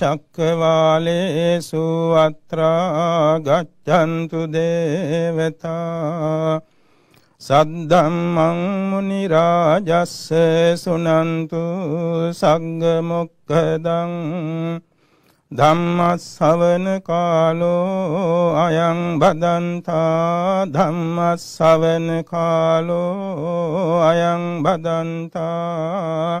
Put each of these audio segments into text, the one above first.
චක්කවාලේසු අත්‍රා ගච්ඡන්තු දේවතා සද්දම්මං මුනි රාජස්ස සුනන්තු සග්ග මොක්ඛදං ධම්මස්සවන කාලෝ අයං බදන්තා ධම්මස්සවන කාලෝ අයං බදන්තා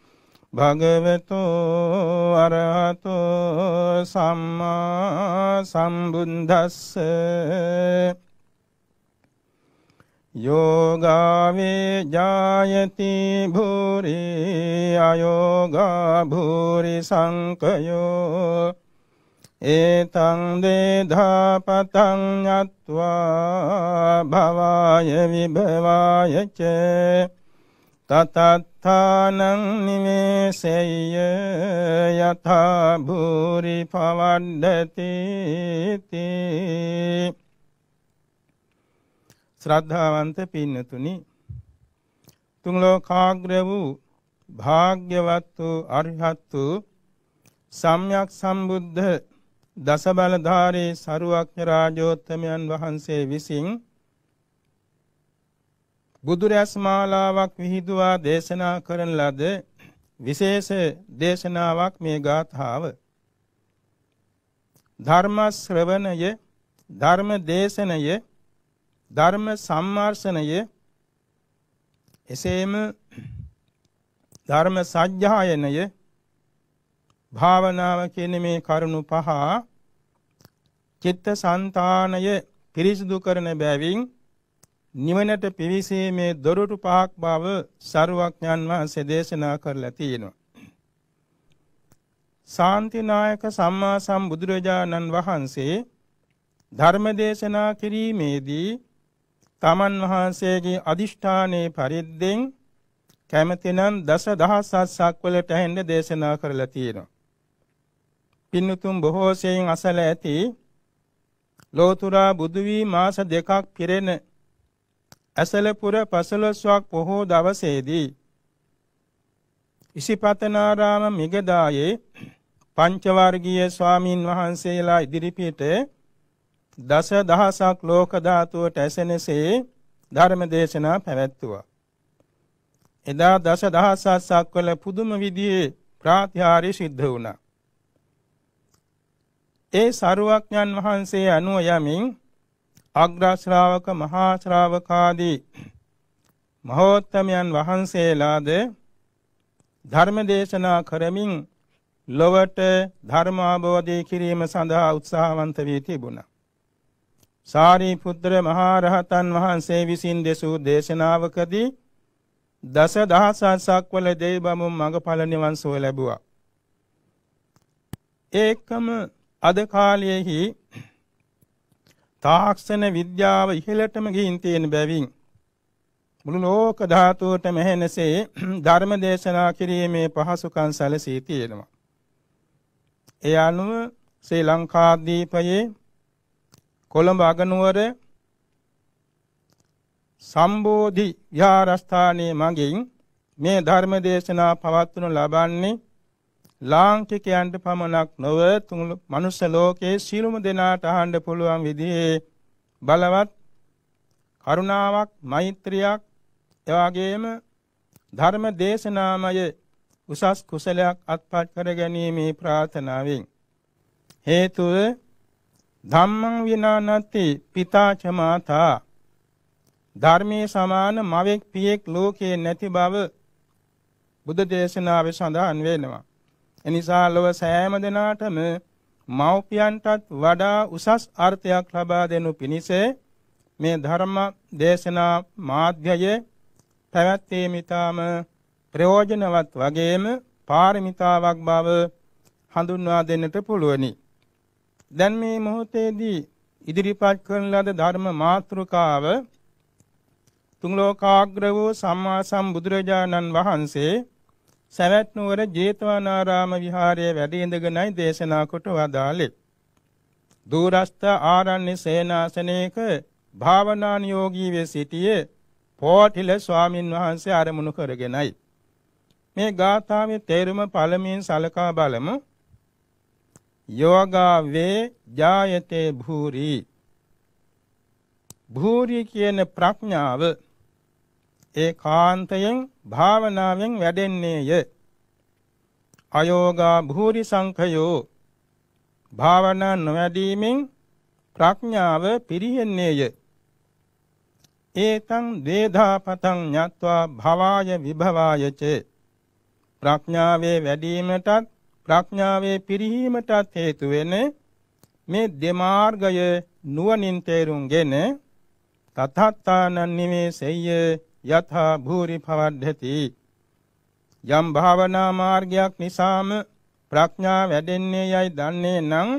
භගවතු අරහතු සම්මා සම්බුද්දස්ස යෝගාවේ ජායති භූරි අයෝගා භූරි සංකයෝ ඒතං දේධාපතං ඤත්වා භවාය විභවාය ච තතත් යථානං නිමේසෙය්‍ය යථා භූරි පවද්දති ශ්‍රද්ධාවන්ත පින්නතුනි තුන් ලෝකාග්‍ර වූ භාග්‍යවත් වූ අරිහත් වූ සම්්‍යක් සම්බුද්ධ දසබලධාරී සරුවක්ඥ රාජෝත්තමයන් වහන්සේ විසින් බුදුරැස් මාලාවක් විහිදුවා දේශනා කරන ලද විශේෂ දේශනාවක් මේ ගාථාව. ධර්ම ශ්‍රවණය, ධර්ම දේශනය, ධර්ම සම්මාර්ෂණය එසේම ධර්ම සජ්ජායනය භාවනාව කියන මේ කරුණු පහ චිත්ත සන්තානය පිරිසිදු කරන බැවින් නිවනට පිවිසීමේ දොරටු පහක් බව සරුවඥන් වහන්සේ දේශනා කරලා තියෙනවා. සාන්තිනායක සම්මා සම්බුදුරජාණන් වහන්සේ ධර්ම දේශනා කිරීමේදී තමන් වහන්සේගේ අදිෂ්ඨානයේ පරිද්දෙන් කැමතිනම් දස දහස් සස්සක් වලට හෙන්න දේශනා කරලා තියෙනවා. පින්නුතුම් බොහෝ සෙයින් අසල ඇති ලෝතුරා බුදු වී මාස දෙකක් පිරෙන ඇසලපුර පසළොස්වක් පොහෝ දවසේදී ඉසිපතනාරාම මිගදායේ පංචවර්ගීය ස්වාමින් වහන්සේලා ඉදිරිපිට දස දහසක් ලෝක ධාතුවට ඇසෙනසේ ධර්ම දේශනා පැවැත්තුවා. එදා දස දහසක් සක්වල පුදුම විදිහේ ප්‍රාතිහාර්ය සිද්ධ වුණා. ඒ සරුවක්ඥන් වහන්සේ අනුව යමින් අග්‍ර ශ්‍රාවක මහා ශ්‍රාවකාදී මහෝත්තමයන් වහන්සේලාද ධර්ම දේශනා කරමින් ලොවට ධර්ම අවබෝධය කිරීම සඳහා උත්සාහවන්ත වී තිබුණා. සාරිපුත්‍ර මහා රහතන් වහන්සේ විසින් දෙසූ දේශනාවකදී දස දහසක් වල දෙයිබමුන් මඟඵල නිවන් සුව ලැබුවා. ඒකම අද කාලයේහි තාක්ෂණ විද්‍යාව ඉහළටම ගින් තියෙන බැවින් මුළු ලෝක ධාතුවට මෙහෙනසේ ධර්ම දේශනා කිරීමේ පහසුකම් සැලසී තියෙනවා. ඒ අනුව ශ්‍රී ලංකාද්වීපයේ කොළඹ අගනුවර සම්බෝධි විහාරස්ථානයේ මගින් මේ ධර්ම දේශනා පවත්වනු ලබන්නේ ලාංකිකයන්ට පමණක් නොව තුන් මනුස්ස ලෝකයේ සියලුම දෙනාට අහන්න පුළුවන් විදිහේ බලවත් කරුණාවක් මෛත්‍රියක් එවාගේම ධර්ම දේශනාමය උසස් කුසලයක් අත්පත් කර ගැනීමේ ප්‍රාර්ථනාවෙන් හේතුව ධම්මං විනානති පිතාච මාතා ධර්මයේ සමාන මවෙක් පියෙක් ලෝකේ නැති බව බුදු දේශනාවේ සඳහන් වෙනවා එනිසා ලොව සෑම දෙනාටම මව්පියන්ටත් වඩා උසස් අර්ථයක් ලබා දෙනු පිණිස මේ ධර්ම දේශනා මාධ්‍යයේ පැවැත්වීම ඊටාම ප්‍රයෝජනවත් වගේම පාරමිතාවක් බව හඳුන්වා දෙන්නට පුළුවනි. දැන් මේ මොහොතේදී ඉදිරිපත් කරන ලද ධර්ම මාතෘකාව තුන් ලෝකාග්‍ර වූ සම්මා සම්බුදුරජාණන් වහන්සේ සවැත් නුවර ජේතවනාරාම විහාරයේ වැඩ ඉඳගෙනයි දේශනා කොට වදාළේ. දුරස්ත ආරණ්‍ය සේනාසනයක භාවනානියෝගී වේ සිටියේ පෝටිල ස්වාමින් වහන්සේ ආරමුණු කරගෙනයි. මේ ගාථාවේ තේරුම පළමුවෙන් සලකා බලමු. යෝගා වේ ජායතේ භූරි. භූරි කියන ප්‍රඥාව ඒ කාන්තයෙන් භාවනාවෙන් වැඩෙන්නේය. අයෝගා භූරි සංඛයෝ භාවනා නොවැඩීමෙන් ප්‍රඥාව පිරිහෙන්නේය. ඒතං දේධාපතං ඥාත්වා භවාය විභවාය ච ප්‍රඥාවේ වැඩීමටත් ප්‍රඥාවේ පිරිහීමටත් හේතු වෙන මේ දෙමාර්ගය නුවණින් තේරුම්ගෙන තථාත්ථානන් නිමේසෙය්‍ය යථා භූරි පවද්දති යම් භාවනා මාර්ගයක් නිසාම ප්‍රඥා වැඩෙන්නේ යයි දන්නේ නම්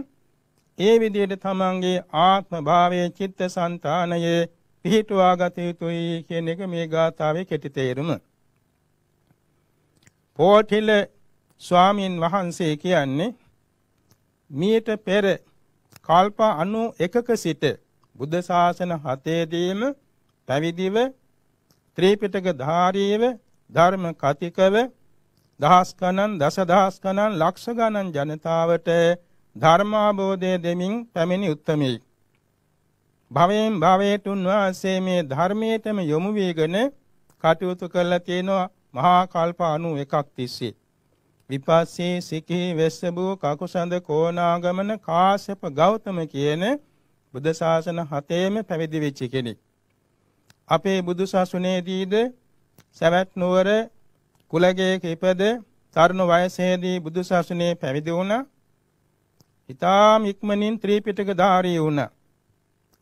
ඒ විදිහට තමන්ගේ ආත්ම භාවයේ චිත්ත સંතානයේ පිහිටුවා ගත යුතුයි කියන එක මේ ගාථාවේ කෙටි තේරුම. පෝඨිල ස්වාමීන් වහන්සේ කියන්නේ මීට පෙර කල්ප 91ක සිට බුද්ධ ශාසන හතේදීම පැවිදිව ත්‍රිපිටක ධාරීව ධර්ම කතිකව දහස් ගණන් දසදහස් ගණන් ලක්ෂ ගණන් ජනතාවට ධර්මාබෝධය දෙමින් පැමිණි උත්තමී භවයෙන් භවයට උන්වහන්සේ මේ ධර්මයටම යොමු වීගෙන කටයුතු කරලා තියෙනවා මහා කල්ප 91ක් තිස්සේ විපස්සී සිකී වෙස්සබූ කකුසඳ කෝණාගමන කාශ්‍යප ගෞතම කියන බුද්ධ ශාසන හතේම පැවිදි වෙච්ච කෙනෙක් අපේ බුදු සසුනේදීද සවැත් නුවර කුලගේ කිපද තරුණ වයසේදී බුදු සසුනේ පැවිදි වුණා. ඊටාම් ඉක්මනින් ත්‍රිපිටක ධාරී වුණා.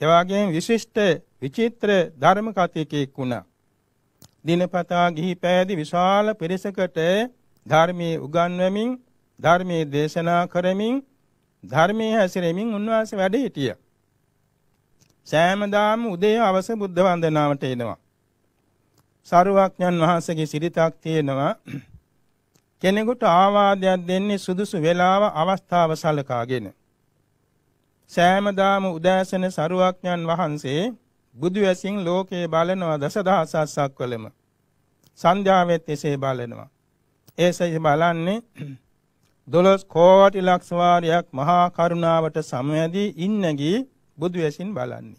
එවාගෙන් විශිෂ්ට විචිත්‍ර ධර්ම කතිකෙක් වුණා. දිනපතා ගිහි පැවිදි විශාල පිරිසකට ධර්මයේ උගන්වමින් ධර්මයේ දේශනා කරමින් ධර්මයේ හැසිරෙමින් උන්වහන්සේ වැඩ සිටියා. සෑමදාම උදේ අවස බුද්ධ වන්දනාවට එනවා. සරුවක්ඥන් වහන්සේගේ සිරිතක් තියෙනවා කෙනෙකුට ආවාදයක් දෙන්නේ සුදුසු වේලාව අවස්ථාව සලකාගෙන. සෑමදාම උදෑසන සරුවක්ඥන් වහන්සේ බුදු ඇසින් ලෝකේ බලනවා දසදහසක් වලම. සංධ්‍යාවෙත් එසේ බලනවා. ඒසයි බලන්නේ දොළොස් කෝටි ලක්ෂ වාරයක් මහා කරුණාවට සමවැදී ඉන්නගී බුදු ඇසින් බලන්නේ.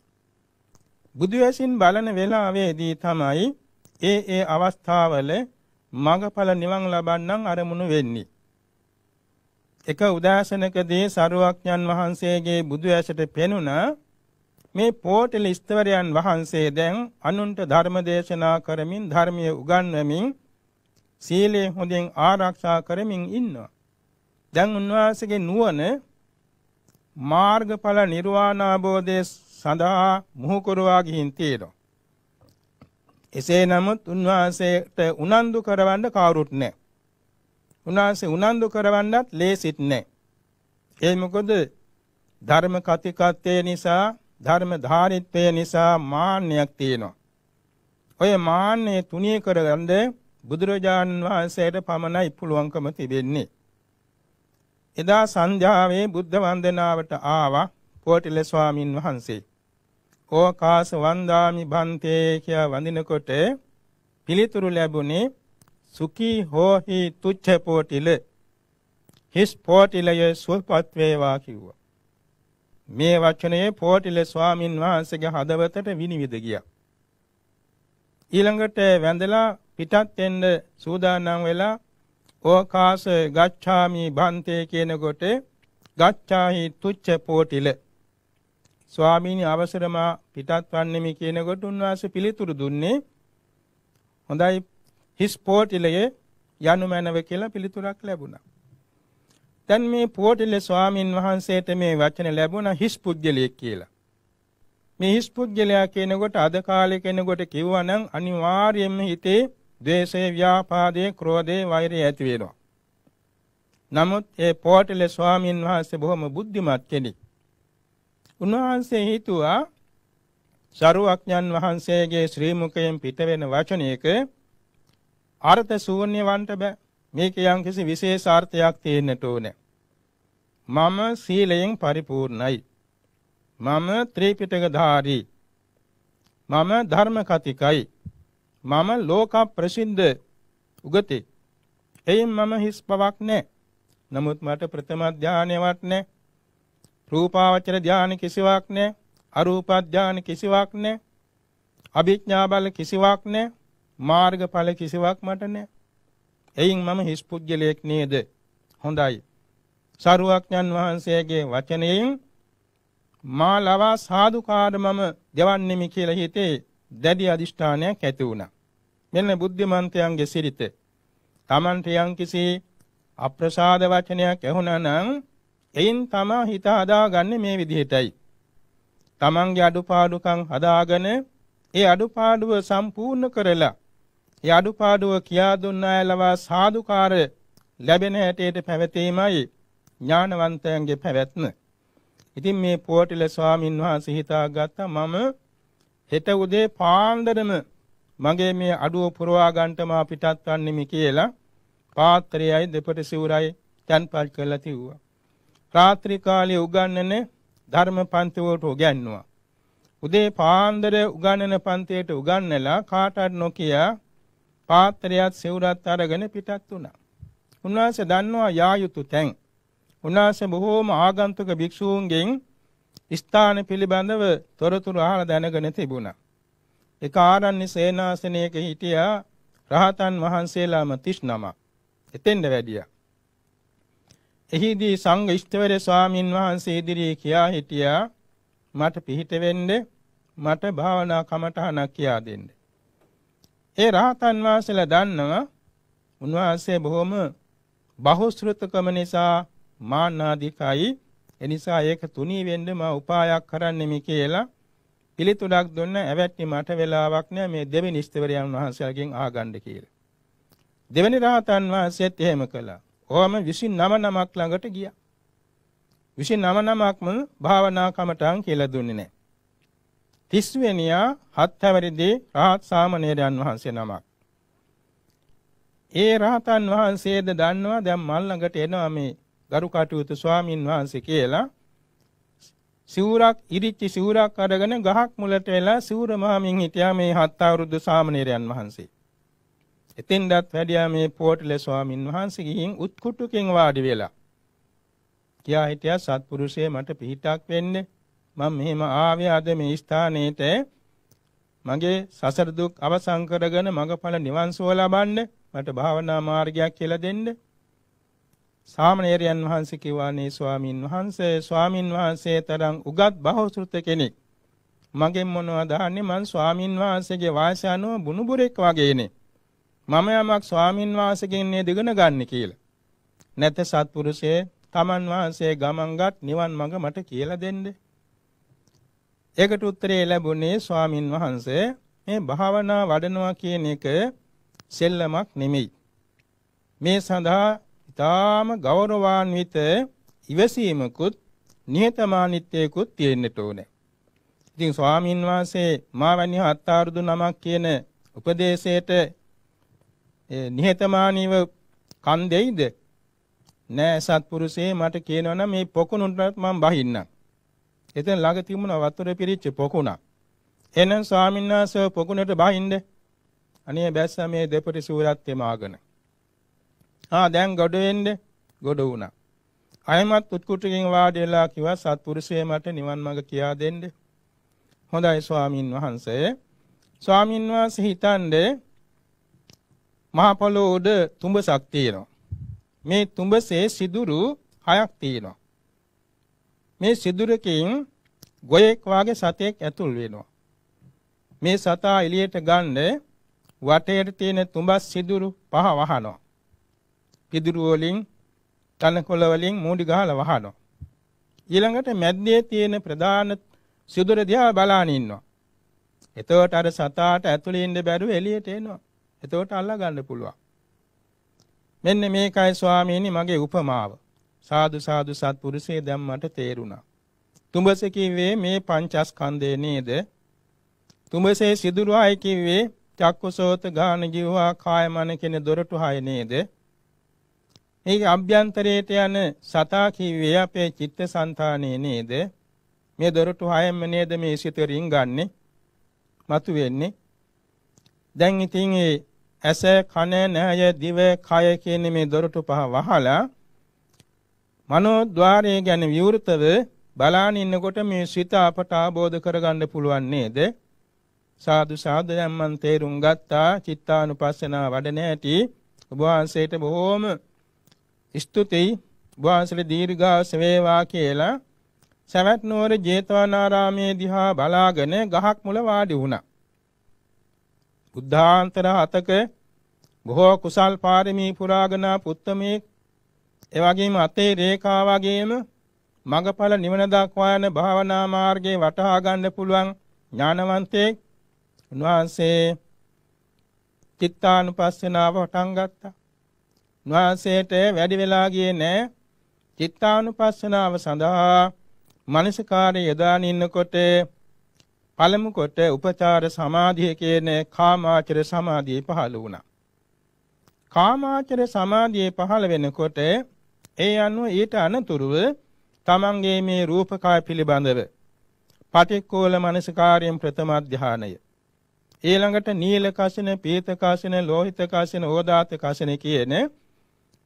බුදු ඇසින් බලන වෙලාවේදී තමයි ඒ ඒ අවස්ථාවල මඟඵල නිවන් ලබන්නන් අරමුණු වෙන්නේ. එක උදාසනකදී සරුවක්ඥන් වහන්සේගේ බුදු ඇසට පෙනුණා මේ පෝටල ස්තවරයන් වහන්සේ දැන් අනුන්ට ධර්ම දේශනා කරමින් ධර්මය උගන්වමින් සීලය හොඳින් ආරක්ෂා කරමින් ඉන්නවා. දැන් උන්වහන්සේගේ නුවණ මාර්ගඵල නිර්වාණ අවබෝධය සඳහා මුහු කරවා ගිහින් තියෙනවා. එසේ නමුත් උන්වහන්සේට උනන්දු කරවන්න කවුරුත් නැහැ. උන්වහන්සේ උනන්දු කරවන්නත් ලේසිත් නැහැ. ඒ මොකද ධර්ම කතිකත්වය නිසා ධර්ම ධාරිත්වය නිසා මාන්නයක් තියෙනවා. ඔය මාන්නේ තුනී කරගන්න බුදුරජාණන් වහන්සේට පමණයි පුළුවන්කම තිබෙන්නේ. එදා සන්ධ්‍යාවේ බුද්ධ වන්දනාවට ආවා පෝටිල ස්වාමින් වහන්සේ. ඕකාස වන්දාමි බන්තේ කියා වඳිනකොට පිළිතුරු ලැබුණේ සුඛී හෝහි තුච්ඡ පෝටිල හිස් පෝටිලය සුවපත් වේවා කිව්වා. මේ වචනයේ පෝටිල ස්වාමින් වහන්සේගේ හදවතට විනිවිද ගියා. ඊළඟට වැඳලා පිටත් වෙන්න සූදානම් වෙලා ඕකාස ගච්ඡාමි බන්තේ කියනකොට ගච්ඡාහි තුච්ච පෝටිල ස්වාමීනි අවසරම පිටත් වන්නෙමි කියනකොට උන්වහන්සේ පිළිතුරු දුන්නේ හොඳයි හිස් පෝටිලයේ යනු මැනව කියලා පිළිතුරක් ලැබුණා. දැන් මේ පෝටිල ස්වාමින් වහන්සේට මේ වචන ලැබුණා හිස් පුජ්‍යලයක් කියලා. මේ හිස් පුජ්‍යලයා කියනකොට අද කාලේ කෙනෙකුට කිව්වනම් අනිවාර්යයෙන්ම හිතේ ද්වේෂය, ව්‍යාපාදේ, ක්‍රෝධේ, වෛරය ඇති වෙනවා. නමුත් ඒ පෝටලේ ස්වාමීන් වහන්සේ බොහොම බුද්ධිමත් කෙනෙක්. උන්වහන්සේ හිතුවා සරුවක්ඥන් වහන්සේගේ ශ්‍රී මුඛයෙන් පිටවෙන වචනයක අර්ථ ශූන්‍යවන්ට බෑ. මේක යම්කිසි විශේෂ අර්ථයක් තියෙන්නට ඕනේ. මම සීලයෙන් පරිපූර්ණයි. මම ත්‍රිපිටක ධාරී. මම ධර්ම කතිකයි. මම ලෝක ප්‍රසිද්ධ උගතේ. එයින් මම හිස් බවක් නැහැ. නමුත් මට ප්‍රථම ධානයවත් නැහැ. රූපාවචර ධානය කිසිවක් නැහැ. අරූප ධානය කිසිවක් නැහැ. අභිඥා බල කිසිවක් නැහැ. මාර්ගඵල කිසිවක් මට නැහැ. එයින් මම හිස් පුජ්‍යලයක් නේද? හොඳයි. සාරුවක්ඥන් වහන්සේගේ වචනයෙන් මා ලවා සාදුකාර මම දෙවන්නෙමි කියලා හිතේ දැඩි අදිෂ්ඨානයක් ඇති වුණා. මෙන්න බුද්ධිමන්තයන්ගේ සිරිත. Tamanට යම්කිසි අප්‍රසාද වචනයක් ඇහුණා නම් එයින් තමා හිත හදාගන්නේ මේ විදිහටයි. Tamanගේ අඩුපාඩුකම් හදාගෙන ඒ අඩුපාඩුව සම්පූර්ණ කරලා ඒ අඩුපාඩුව කියා දුන්න අය ලවා සාදුකාර ලැබෙන හැටියට පැවතීමයි ඥානවන්තයන්ගේ පැවැත්ම. ඉතින් මේ පුවටිල ස්වාමින් වහන්සේ හිතාගත්ත මම හෙට උදේ පාන්දරම මගේ මේ අඩුව පුරවා ගන්නට මා පිටත් වන්නෙමි කියලා පාත්‍රයයි දෙපට සිවුරයි තැන්පත් කරලා තිව්වා. රාත්‍රී කාලයේ උගන්වන ධර්ම පන්තිවලට උගන්වුවා. උදේ පාන්දර උගන්වන පන්තියට උගන්වලා කාටවත් නොකිය පාත්‍රයත් සිවුරත් අරගෙන පිටත් වුණා. උන්වහන්සේ දන්නවා යා යුතු තැන්. උන්වහන්සේ බොහෝම ආගන්තුක භික්ෂූන්ගෙන් ස්ථාන පිළිබඳව තොරතුරු අහලා දැනගෙන තිබුණා. එක ආරණ්‍ය සේනාසනයක හිටියා රහතන් වහන්සේලාම 39ක්. එතෙන්ද වැඩියා. එහිදී සංඝ ඉෂ්ඨවර ස්වාමින් වහන්සේ ඉදිරියේ කියා හිටියා මට පිහිට වෙන්න මට භාවනා කමටහනක් කියා දෙන්න. ඒ රහතන් වහන්සේලා දන්නවා උන්වහන්සේ බොහොම බහුශ්‍රතකම නිසා මානාධිකයි එනිසා ඒක තුනී වෙන්න මා උපායක් කරන්නෙමි කියලා පිළිතුරක් දුන්න ඇවැට්ටි මට වෙලාවක් නෑ මේ දෙවෙනි ස්තවරයන් වහන්සේලාගෙන් ආගන්න කියලා. දෙවෙනි රහතන් වහන්සේත් එහෙම කළා. ඔහම 29 නමක් ළඟට ගියා. 29 නමක්ම භාවනා කමටහන් කියලා දුන්නේ නෑ. 30 වෙනියා හත්වැරිදී රහත් සාමණේරයන් වහන්සේ නමක්. ඒ රහතන් වහන්සේද දන්නවා දැන් මල් ළඟට එනවා මේ ගරු කටයුතු ස්වාමින් වහන්සේ කියලා සිවුරක් ඉරිච්චි සිවුරක් අරගෙන ගහක් මුලට වෙලා සිවුර මහමින් හිටියා මේ හත් අවුරුදු සාමණේරයන් වහන්සේ. එතෙන්දත් වැඩියා මේ පෝට්ලේ ස්වාමින් වහන්සේ ගිහින් උත්කුටුකෙන් වාඩි වෙලා. කියා හිටියා සත්පුරුෂය මට පිහිටක් වෙන්න මම මෙහෙම ආවේ අද මේ ස්ථානෙට මගේ සසර දුක් අවසන් කරගෙන මගඵල නිවන් සුව ලබන්න මට භාවනා මාර්ගයක් කියලා දෙන්න සාමණේරයන් වහන්සේ කිවානේ ස්වාමින් වහන්සේ ස්වාමින් වහන්සේ තරම් උගත් බහෝසෘත කෙනෙක් මගෙන් මොනවද අහන්නේ මං ස්වාමින් වහන්සේගේ වාසය අනුව බුණුබුරෙක් වගේනේ මම යමක් ස්වාමින් වහන්සේගෙන් දෙගෙන ගන්න කියලා නැත සත්පුරුෂයේ තමන් වහන්සේ ගමන්ගත් නිවන් මඟ මට කියලා දෙන්න ඒකට උත්තරේ ලැබුණේ ස්වාමින් වහන්සේ මේ භාවනා වඩනවා කියන එක සෙල්ලමක් නෙමෙයි මේ සඳහා ඊටාම ගෞරවාන්විත ඉවසීමකුත් නිහතමානීත්වයකුත් තියෙන්නට ඕනේ. ඉතින් ස්වාමීන් වහන්සේ මාවන්‍ය අත්තාරුදු නමක් කියන උපදේශයට නිහතමානීව කන් දෙයිද? නෑ සත්පුරුෂේ මට කියනවනම් මේ පොකුණුන්ටත් මම බහින්නම්. එතන ළඟ තිබුණ වතුර පිරිච්ච පොකුණක්. එහෙනම් ස්වාමීන් වහන්සේ පොකුණට බහින්ද? අනේ බැස්ස මේ දෙපටි සූරත් තෙමාගෙන. ආ දැන් ගොඩ වෙන්න ගොඩ වුණා. අයමත් උත්කුටකින් වාඩිලා කිව්වා සත්පුරුෂය මට නිවන් මඟ කියා දෙන්න. හොඳයි ස්වාමින් වහන්සේ. ස්වාමින් වහන්සේ හිතන්නේ මහ පොළොව උඩ තුඹසක් තියෙනවා. මේ තුඹසේ සිදුරු හයක් තියෙනවා. මේ සිදුරකින් ගොයෙක් වාගේ සතෙක් ඇතුල් වෙනවා. මේ සතා එළියට ගන්න වටේට තියෙන තුඹස් සිදුරු පහ වහනවා. පිදුරු වලින් තනකොළ වලින් මූඩි ගහලා වහනවා. ඊළඟට මැද්දේ තියෙන ප්‍රධාන සිදුර දිහා බලාන ඉන්නවා. එතකොට අර සතාට ඇතුළේ ඉන්න බැරුව එළියට එනවා. එතකොට අල්ලා ගන්න පුළුවන්. මෙන්න මේකයි ස්වාමීනි මගේ උපමාව. සාදු සාදු සත්පුරුෂේ දැම්මට තේරුණා. තුඹසේ කිව්වේ මේ පංචස්කන්ධය නේද? තුඹසේ සිදුරුවයි කිව්වේ චක්කුසෝත ගාන ජීවා කායමන කියන දොරටු හය නේද? මේක අභ්‍යන්තරයට යන සතා කිව්වේ අපේ චිත්තසංතානයේ නේද? මේ දොරටු හයම නේද මේ සිතරින් ගන්නෙ? මතු වෙන්නේ. දැන් ඉතින් ඒ ඇස කන නහය දිව කය කියන මේ දොරටු පහ වහලා මනෝ ద్వාරය ගැන විවෘතව බලාන ඉන්නකොට මේ සිත අපට ආબોධ කරගන්න පුළුවන් නේද? සාදු සාදු දැන් මන් තේරුම් ගත්තා චිත්තානුපස්සනා වඩන ඇති ඔබ වහන්සේට බොහෝම ස්තුතියි වහන්සේට දීර්ඝාස වේවා කියලා සවැත් නුවර ජේතවනාරාමේ දිහා බලාගෙන ගහක් මුල වාඩි වුණා. බුද්ධාන්තර හතක බොහෝ කුසල් පාරමී පුරාගෙන පුත්තමේ එවැගේම අතේ රේඛා වගේම මඟඵල නිවන දක්වා යන භාවනා මාර්ගේ වටහා ගන්න පුළුවන් ඥානවන්තයෙක් උන්වහන්සේ චිත්තානුපස්සනාව පටන් ගත්තා. වාසයට වැඩි වෙලා ගියේ නෑ. චිත්තානුපස්සනාව සඳහා මනසකාරය යදාන ඉන්නකොට පළමු කොට උපචාර සමාධිය කියන කාමාචර සමාධිය පහළ වුණා. කාමාචර සමාධිය පහළ වෙනකොට ඒ අනුව ඊට අනතුරුව තමන්ගේ මේ රූපකාය පිළිබඳව පටික්කෝල මනසකාරයෙන් ප්‍රථම ධානය ඊළඟට නීල කසින, පීත කසින, ලෝහිත කසින, ඕදාත කසින කියන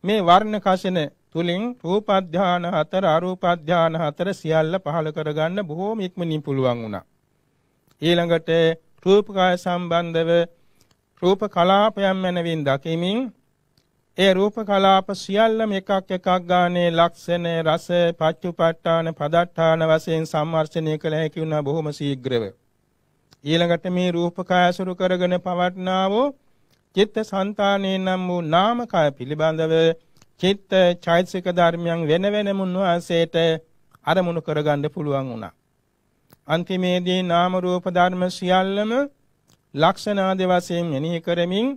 මේ වර්ණ කසින තුලින් රූප අධ්‍යාන හතර අරූප අධ්‍යාන හතර සියල්ල පහළ කරගන්න බොහෝම ඉක්මනින් පුළුවන් වුණා. ඊළඟට රූපකාය සම්බන්ධව රූප කලාපයන් මැනවින් දකිමින් ඒ රූප කලාප සියල්ලම එකක් එකක් ගානේ ලක්ෂණ රස පච්චුපට්ඨාන පදට්ඨාන වශයෙන් සම්මර්ෂණය කළ හැකි වුණා බොහොම ශීඝ්‍රව. ඊළඟට මේ රූප කායසුරු කරගෙන පවට්නාවෝ චිත්ත සංතානේ නම් වූ නාමකය පිළිබඳව චිත්ත චෛතසික ධර්මයන් වෙන වෙනම උන්වහන්සේට අරමුණු කරගන්න පුළුවන් වුණා. අන්තිමේදී නාම රූප ධර්ම සියල්ලම ලක්ෂණාදී වශයෙන් මෙනෙහි කරමින්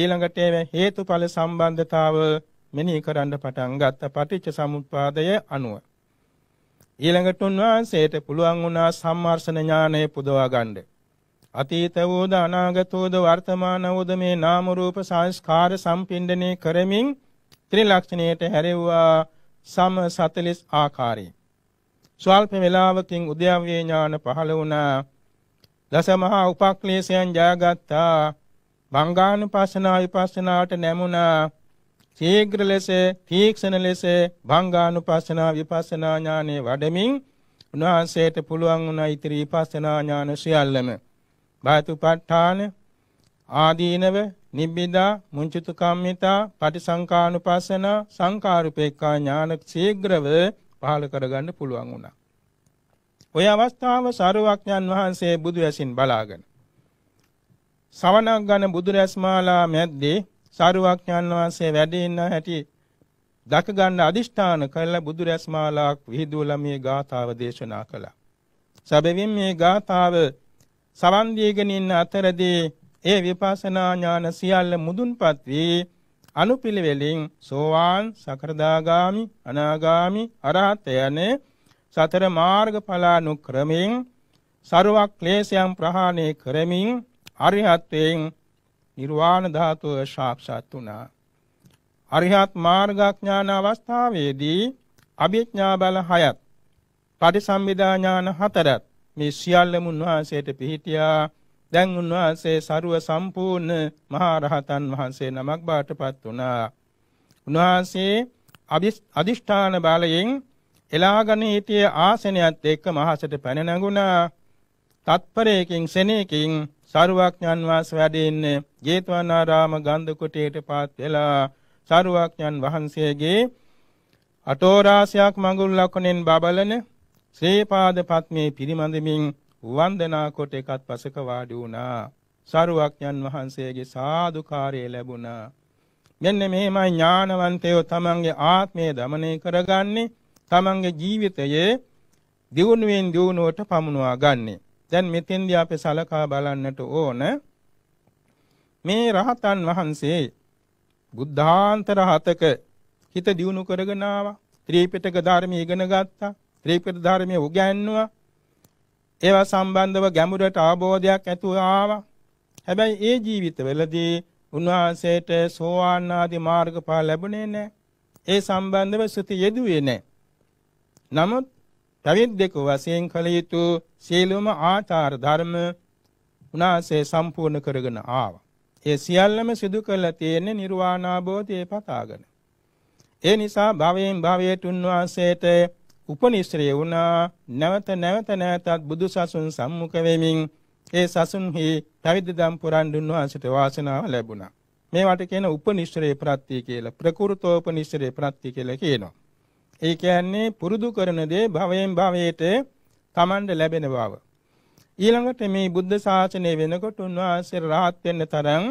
ඊළඟට හේතුඵල සම්බන්ධතාව මෙනෙහි කරන්න පටන් ගත්ත පටිච්ච සමුප්පාදය අනුව. ඊළඟට උන්වහන්සේට පුළුවන් වුණා සම්මාර්ෂණ ඥානය පුදවා ගන්නේ අතීත වූද අනාගත වූද වර්තමාන වූද මේ නාම රූප සංස්කාර සම්පින්ඩණය කරමින් ත්‍රිලක්ෂණයට හැරෙව්වා සම 40 ආකාරයෙන් ස්වල්ප වේලාවකින් උද්‍යව්‍ය ඥාන පහළ වුණා දසමහා උපක්ලේශයන් ජයගත්තා භංගානුපස්සනා විපස්සනාට නැමුණා ශීඝ්‍ර ලෙස තීක්ෂණ ලෙස භංගානුපස්සනා විපස්සනා ඥානෙ වඩමින් උන්වහන්සේට පුළුවන් වුණා ඉතිරි විපස්සනා ඥාන සියල්ලම භාතුපට්ඨාන ආදීනව නිබ්බිදා මුංචිත කම්මිතා පටිසංකානුපස්සන සංකාරුපේක්ඛා ඥාන ශීඝ්‍රව පහළ කරගන්න පුළුවන් වුණා. ওই අවස්ථාව සාරවත්ඥන් වහන්සේ බුදු ඇසින් බලාගෙන සවනක් ගන බුදු රැස්මාලා මැද්දේ සාරවත්ඥන් වහන්සේ වැඩ ඉන්න හැටි දක ගන්න අදිෂ්ඨාන කරලා බුදු රැස්මාලාක් විහිදුවලා මේ ගාථාව දේශනා කළා. සැබවින් මේ ගාථාව සවන් දීගෙන ඉන්න අතරදී ඒ විපස්සනා ඥාන සියල්ල මුදුන්පත් වී අනුපිළිවෙලින් සෝවාන් සකරදාගාමි අනාගාමි අරහත් යන සතර මාර්ගඵලානුක්‍රමයෙන් ਸਰවක් ක්ලේශයන් ප්‍රහාණය කරමින් අරිහත්යෙන් නිර්වාණ ධාතුව සාක්ෂාත් වුණා. අරිහත් මාර්ගඥාන අවස්ථාවේදී අභිඥා බල 6ක් පටිසම්භිදා ඥාන 4ක් මේ සියල්ලම උන්වහන්සේට පිහිටියා. දැන් උන්වහන්සේ ਸਰව සම්පූර්ණ මහා රහතන් වහන්සේ නමක් බාටපත් වුණා. උන්වහන්සේ අදිෂ්ඨාන බලයෙන් එලාගෙන සිටියේ ආසනයත් එක්ක මහසට පැන නැගුණා. තත්පරයකින් සෙනෙකින් සරුවක්ඥන් වාස වැඩෙන්නේ ජේතවනාරාම ගන්ධ කුටියට පාත් වෙලා සරුවක්ඥන් වහන්සේගේ අටෝරාශයක් මඟුල් ලකුණෙන් බබලන ශ්‍රේපාද පත්මේ පිරිමඳමින් වන්දනා කොට එකත් පසක වාඩි වුණා. සරුවක්ඥන් වහන්සේගේ සාදුකාරය ලැබුණා. මෙන්න මෙහෙමයි ඥානවන්තයෝ තමන්ගේ ආත්මය දමනය කරගන්නේ තමන්ගේ ජීවිතයේ දියුණුවෙන් දියුණුවට පමුණවා ගන්නෙ. දැන් මෙතෙන්දී අපි සලකා බලන්නට ඕන මේ රහතන් වහන්සේ බුද්ධාන්තර හතක හිත දියුණු කරගෙන ආවා. ත්‍රිපිටක ධර්මය ඉගෙන ගත්තා. ත්‍රිපිටක ධර්මයේ උගන්වුවා. ඒවා සම්බන්ධව ගැඹුරට අවබෝධයක් ඇතුව ආවා. හැබැයි ඒ ජීවිතවලදී උන්වහන්සේට සෝවාන් ආදී මාර්ගඵල ලැබුණේ නැහැ. ඒ සම්බන්ධව සුති යෙදුවේ නැහැ. නමුත් පැවිද්දෙක වශයෙන් කළ යුතු සීලම ආචාර ධර්ම උනාසේ සම්පූර්ණ කරගෙන ආවා. ඒ සියල්ලම සිදු කළ තියෙන්නේ නිර්වාණ අවබෝධය පතාගෙන. ඒ නිසා භවයෙන් භවයට උන්වහන්සේට උපනිශ්‍රය වුණා නැවත නැවත නැවතත් බුදු සසුන් සම්මුඛ වෙමින් ඒ සසුන්හි පැවිදිදම් පුරන්දුන් වහන්සේට වාසනාව ලැබුණා. මේවට කියන උපනිශ්‍රේ ප්‍රත්‍ය කියලා ප්‍රකෘතෝපනිශ්‍රේ ප්‍රත්‍ය කියලා කියනවා. ඒ කියන්නේ පුරුදු කරන දේ භවයෙන් භවයට තමන්ට ලැබෙන බව. ඊළඟට මේ බුද්ධ ශාසනය වෙනකොට උන්වහන්සේ රහත් වෙන්න තරම්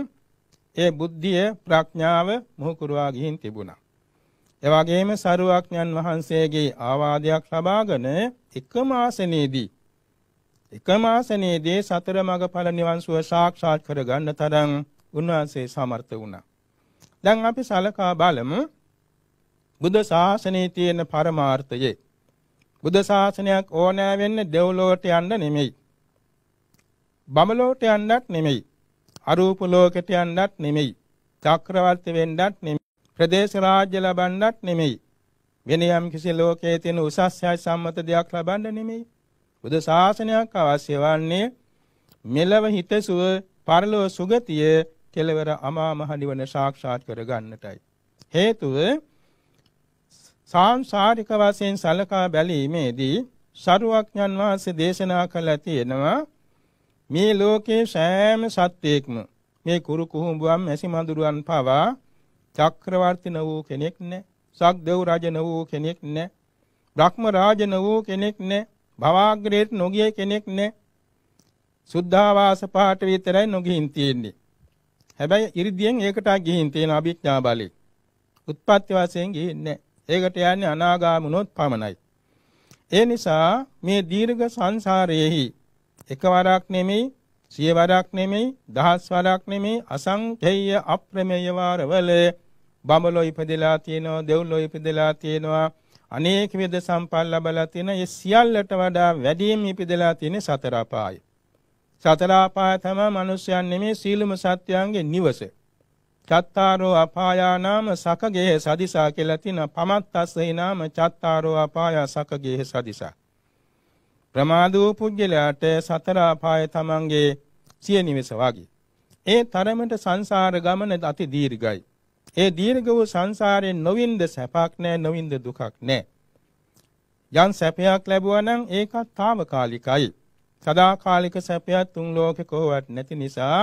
ඒ බුද්ධිය ප්‍රඥාව මුහුකුරවා ගිහින් තිබුණා. එවැගේම සරුවක්ඥන් වහන්සේගේ ආවාදයක් ලබාගෙන එකම ආසනයේදී එකම ආසනයේදී සතර මඟඵල නිවන් සුව සාක්ෂාත් කරගන්න තරම් උන්වහන්සේ සමර්ථ වුණා. දැන් අපි සලකා බලමු බුද්ධ ශාසනයේ තියෙන පරමාර්ථයේ බුද්ධ ශාසනයක් ඕනෑ වෙන්නේ දෙව්ලොවට යන්න නෙමෙයි. බඹලොවට යන්නත් නෙමෙයි. අරූප ලෝකයට යන්නත් නෙමෙයි. චක්‍රවර්ති වෙන්නත් නෙමෙයි. ප්‍රදේශ රාජ්‍ය ලබන්නත් නෙමෙයි. වෙන යම් කිසි ලෝකයේ තියෙන උසස්යයි සම්මත දෙයක් ලබන්න නෙමෙයි. බුදු ශාසනයක් අවශ්‍ය වන්නේ මෙලව හිතසුව පරලොව සුගතිය කෙලවර අමා මහ නිවන සාක්ෂාත් කරගන්නටයි. හේතුව සාංශාරික වශයෙන් සලකා බැලීමේදී සරුවක්ඥන් වහන්සේ දේශනා කළා තියෙනවා මේ ලෝකේ සෑම සත්වයකම මේ කුරු කුහුඹුවන් ඇසි මඳුරුවන් පවා චක්‍රවර්ති න වූ කෙනෙක් නැහැ. සක්දෙව් රජ න වූ කෙනෙක් නැහැ. බ්‍රහ්ම රාජ න වූ කෙනෙක් නැහැ. භවග්‍රේට නොගිය කෙනෙක් නැහැ. සුද්ධාවාස පාට විතරයි නොගින් තියෙන්නේ. හැබැයි ඉරිදීෙන් ඒකට ගිහින් තියෙන අභිඥා බලේ. උත්පත්ති වශයෙන් ගිහින්නේ ඒකට යන්නේ අනාගාමුණොත් පමණයි. ඒ නිසා මේ දීර්ඝ සංසාරයේහි එකවරක් නෙමෙයි සියවරක් නෙමෙයි දහස් වරක් නෙමෙයි අසංඛේය අප්‍රමේය වාරවල බඹලෝ ඉපදෙලා තියෙනවා, දෙව්ලෝ ඉපදෙලා තියෙනවා. අනේක විද සම්පල් ලැබලා තියෙන ඒ සියල්ලට වඩා වැඩියෙන් ඉපදෙලා තියෙන සතර අපාය. සතර අපාය තමයි මිනිස්යන් නෙමේ සීලම සත්‍යයන්ගේ නිවස. චත්තාරෝ අපායානාම සකගේ සදිසා කියලා තියෙන පමත්තස්සේ නාම චත්තාරෝ අපායා සකගේ සදිසා. ප්‍රමාද වූ පුජ්‍යලයාට සතර අපාය තමන්ගේ සිය නිවස වගේ. ඒ තරමට සංසාර ගමන අති දීර්ඝයි. ඒ දීර්ඝ වූ සංසාරයෙන් නොවින්ද සැපක් නැහැ නොවින්ද දුකක් නැහැ. යම් සැපයක් ලැබුවා නම් ඒකත් తాවකාලිකයි. සදාකාලික සැපයක් තුන් ලෝකේ කොහොවත් නැති නිසා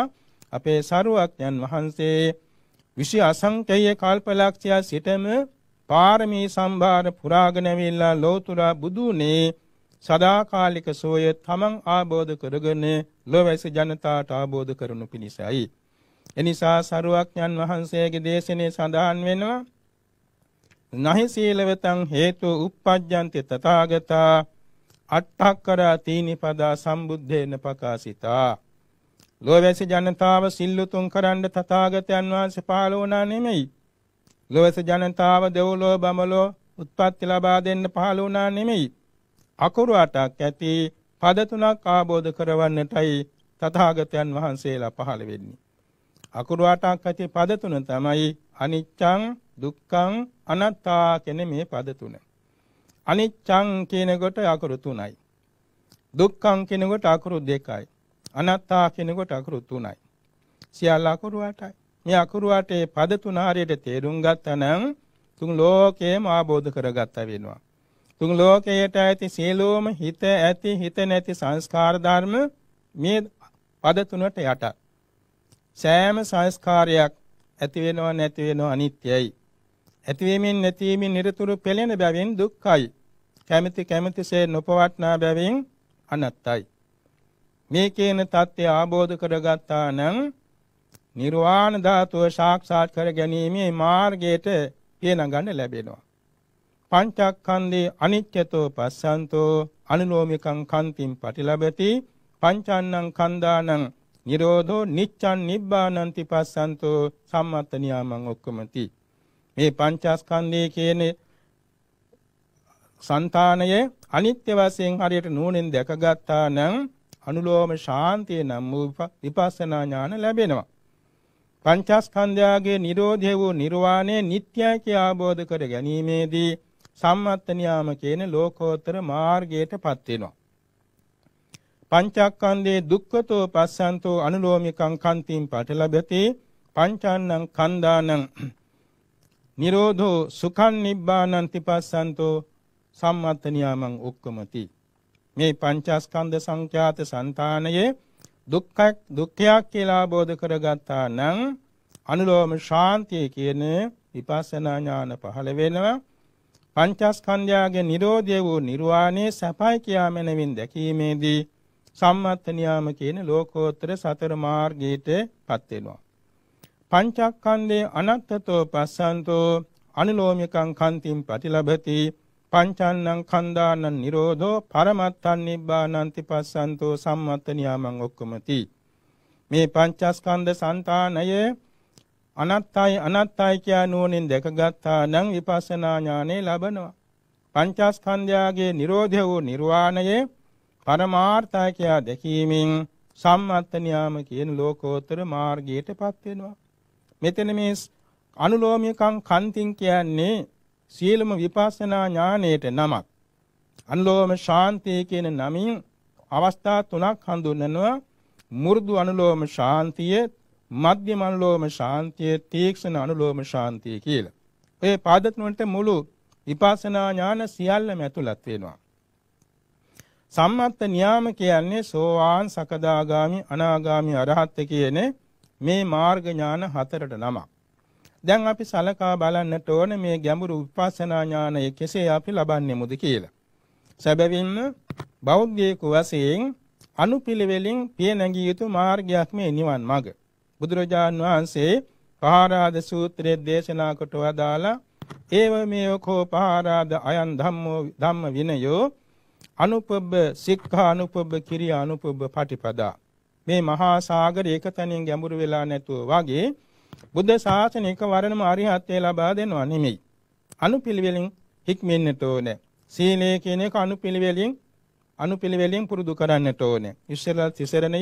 අපේ සරුවක්යන් වහන්සේ විශි අසංකේය කල්පලක්ෂය සිටම පාරමී සම්භාර පුරාගෙන ඇවිල්ලා ලෝතුරා බුදුනේ සදාකාලික සෝය තමන් ආબોධ කරගෙන ලෝවැසි ජනතාවට ආબોධ කරනු පිණිසයි. එනිසා සරුවක්ඥන් වහන්සේගේ දේශනේ සඳහන් වෙනවා නහි සීලවතං හේතු uppajjanti තථාගතා අට්ඨක්කරා තීනිපදා සම්බුද්ධේන පකාසිතා ලෝවැසි ජනතාව සිල්ලුතුන් කරන්න තථාගතයන් වහන්සේ පහළ වුණා නෙමෙයි ලෝවැසි ජනතාව දෙව්ලෝ බමලෝ උත්පත්ති ලබා දෙන්න පහළ වුණා නෙමෙයි අකුරු අටක් ඇති පද තුනක් ආબોධ කරවන්නටයි තථාගතයන් වහන්සේලා පහළ වෙන්නේ අකුරු අටක් ඇති පද තුන තමයි අනිච්චං දුක්ඛං අනාත්තා කියන මේ පද තුන. අනිච්චං කියන කොට අකුරු තුනයි. දුක්ඛං කියන කොට අකුරු දෙකයි. අනාත්තා කියන කොට අකුරු තුනයි. සියල්ල අකුරු අටයි. මේ අකුරු අටේ පද තුන හරියට තේරුම් ගත්තනම් තුන් ලෝකේම ආબોධ කරගත්ත වෙනවා. තුන් ලෝකයට ඇති සියලුම හිත ඇති හිත නැති සංස්කාර ධර්ම මේ පද තුනට යටත්. සෑම සංස්කාරයක් ඇති වෙනව නැති වෙනව අනිත්‍යයි. ඇතිවීමෙන් නැතිවීමෙන් নিরතුරු පෙළෙන බැවින් දුක්ඛයි. කැමැති කැමැතිසේ නොපවත්නා බැවින් අනත්තයි. මේ කියන தත්ත්වය ආબોධ කරගත්තා නම් නිර්වාණ ධාතුව සාක්ෂාත් කර ගැනීමේ මාර්ගයට පියනගන්න ලැබෙනවා. පංචක්ඛන්දේ අනිත්‍යතෝ පස්සන්තෝ අනුලෝමිකං කන්තිම් පටිලබති පංචාන්නං කන්දානං නිරෝධෝ නිච්ඡන් නිබ්බානන්ති පස්සන්තෝ සම්මත්ත නියාමං ඔක්කමති මේ පංචස්කන්ධයේ කියන సంతානයේ අනිත්‍ය වශයෙන් හරියට නුවණින් දැකගත්තා නම් අනුලෝම ශාන්තිය නම් වූ විපස්සනා ඥාන ලැබෙනවා පංචස්කන්ධයාගේ නිරෝධය වූ නිර්වාණය නිට්ටයයි කිය ආબોධ කර ගැනීමේදී සම්මත්ත නියාම කියන ලෝකෝත්තර මාර්ගයටපත් වෙනවා පංචක්ඛන්දේ දුක්ඛතෝ පස්සන්තෝ අනුලෝමිකං කන්තිං පටලබති පංචාන්නං කන්දානං නිරෝධෝ සුඛං නිබ්බානං තිපස්සන්තෝ සම්මත්ත නියාමං උක්කමති මේ පංචස්කන්ධ සංඛ්‍යාත సంతානයේ දුක්ඛක් දුක්ඛයක් කියලා ආબોධ කරගත්තා නම් අනුලෝම ශාන්තිය කියන විපස්සනා ඥාන පහළ වෙනවා පංචස්කන්ධයාගේ නිරෝධය වූ නිර්වාණය සපයි කියාමෙනවින් දැකීමේදී සම්මත්ත නියාම කියන ලෝකෝත්තර සතර මාර්ගයට පත් වෙනවා. පංචස්කන්ධේ අනත්තතෝ පස්සන්තෝ අනුලෝමිකං කන්තිම් ප්‍රතිලබති පංචන්නං කන්දානං නිරෝධෝ පරමත්තං නිබ්බානන්ති පස්සන්තෝ සම්මත්ත නියාමං ඔක්කොමති. මේ පංචස්කන්ධ సంతානය අනත්තයි අනත්තයි කියා නුවණින් දැකගත්තා නම් විපස්සනා ඥානෙ ලැබෙනවා. පංචස්කන්ධයාගේ නිරෝධය වූ නිර්වාණයේ පරමාර්ථය කියා දැකීමෙන් සම්මත්ත න්‍යාම කියන ලෝකෝත්තර මාර්ගයටපත් වෙනවා. මෙතන මේ අනුලෝමිකං කන්තිං කියන්නේ සියලුම විපස්සනා ඥානයට නමක්. අනුලෝම ශාන්තිය කියන නමින් අවස්ථා තුනක් හඳුන්වනවා. මු르දු අනුලෝම ශාන්තිය, මධ්‍යම අනුලෝම ශාන්තිය, තීක්ෂණ අනුලෝම ශාන්තිය කියලා. ඒ පාද තුනට මුළු විපස්සනා ඥාන සියල්ලම ඇතුළත් වෙනවා. සම්මත්ත න්‍යාම කියන්නේ සෝවාන් සකදාගාමි අනාගාමි අරහත් කියන මේ මාර්ග ඥාන හතරට නමක්. දැන් අපි සලකා බලන්නට ඕන මේ ගැඹුරු විපස්සනා ඥානය කෙසේ අපි ලබන්නේමුද කියලා. සැබවින්ම බෞද්ධයෙකු වශයෙන් අනුපිළිවෙලින් පිය නැගිය යුතු මාර්ගයක් මේ නිවන් මඟ. බුදුරජාන් වහන්සේ පහරාද සූත්‍රයේ දේශනා කොට වදාලා ඒව මේකෝ පහරාද අයන් ධම්මෝ ධම්ම විනයෝ අනුපබ්බ සික්ඛා අනුපබ්බ කිරිය අනුපබ්බ පටිපදා මේ මහා සාගරය එක තැනින් ගැඹුරු වෙලා නැතුව වගේ බුද්ධ ශාසන එක වරණම අරිහත්ත්වය ලබා දෙනවා නෙමෙයි අනුපිළිවෙලින් හික්මෙන්නට ඕනේ සීලය කියන එක අනුපිළිවෙලින් අනුපිළිවෙලින් පුරුදු කරන්නට ඕනේ ඉස්සෙල්ලා තිසරණය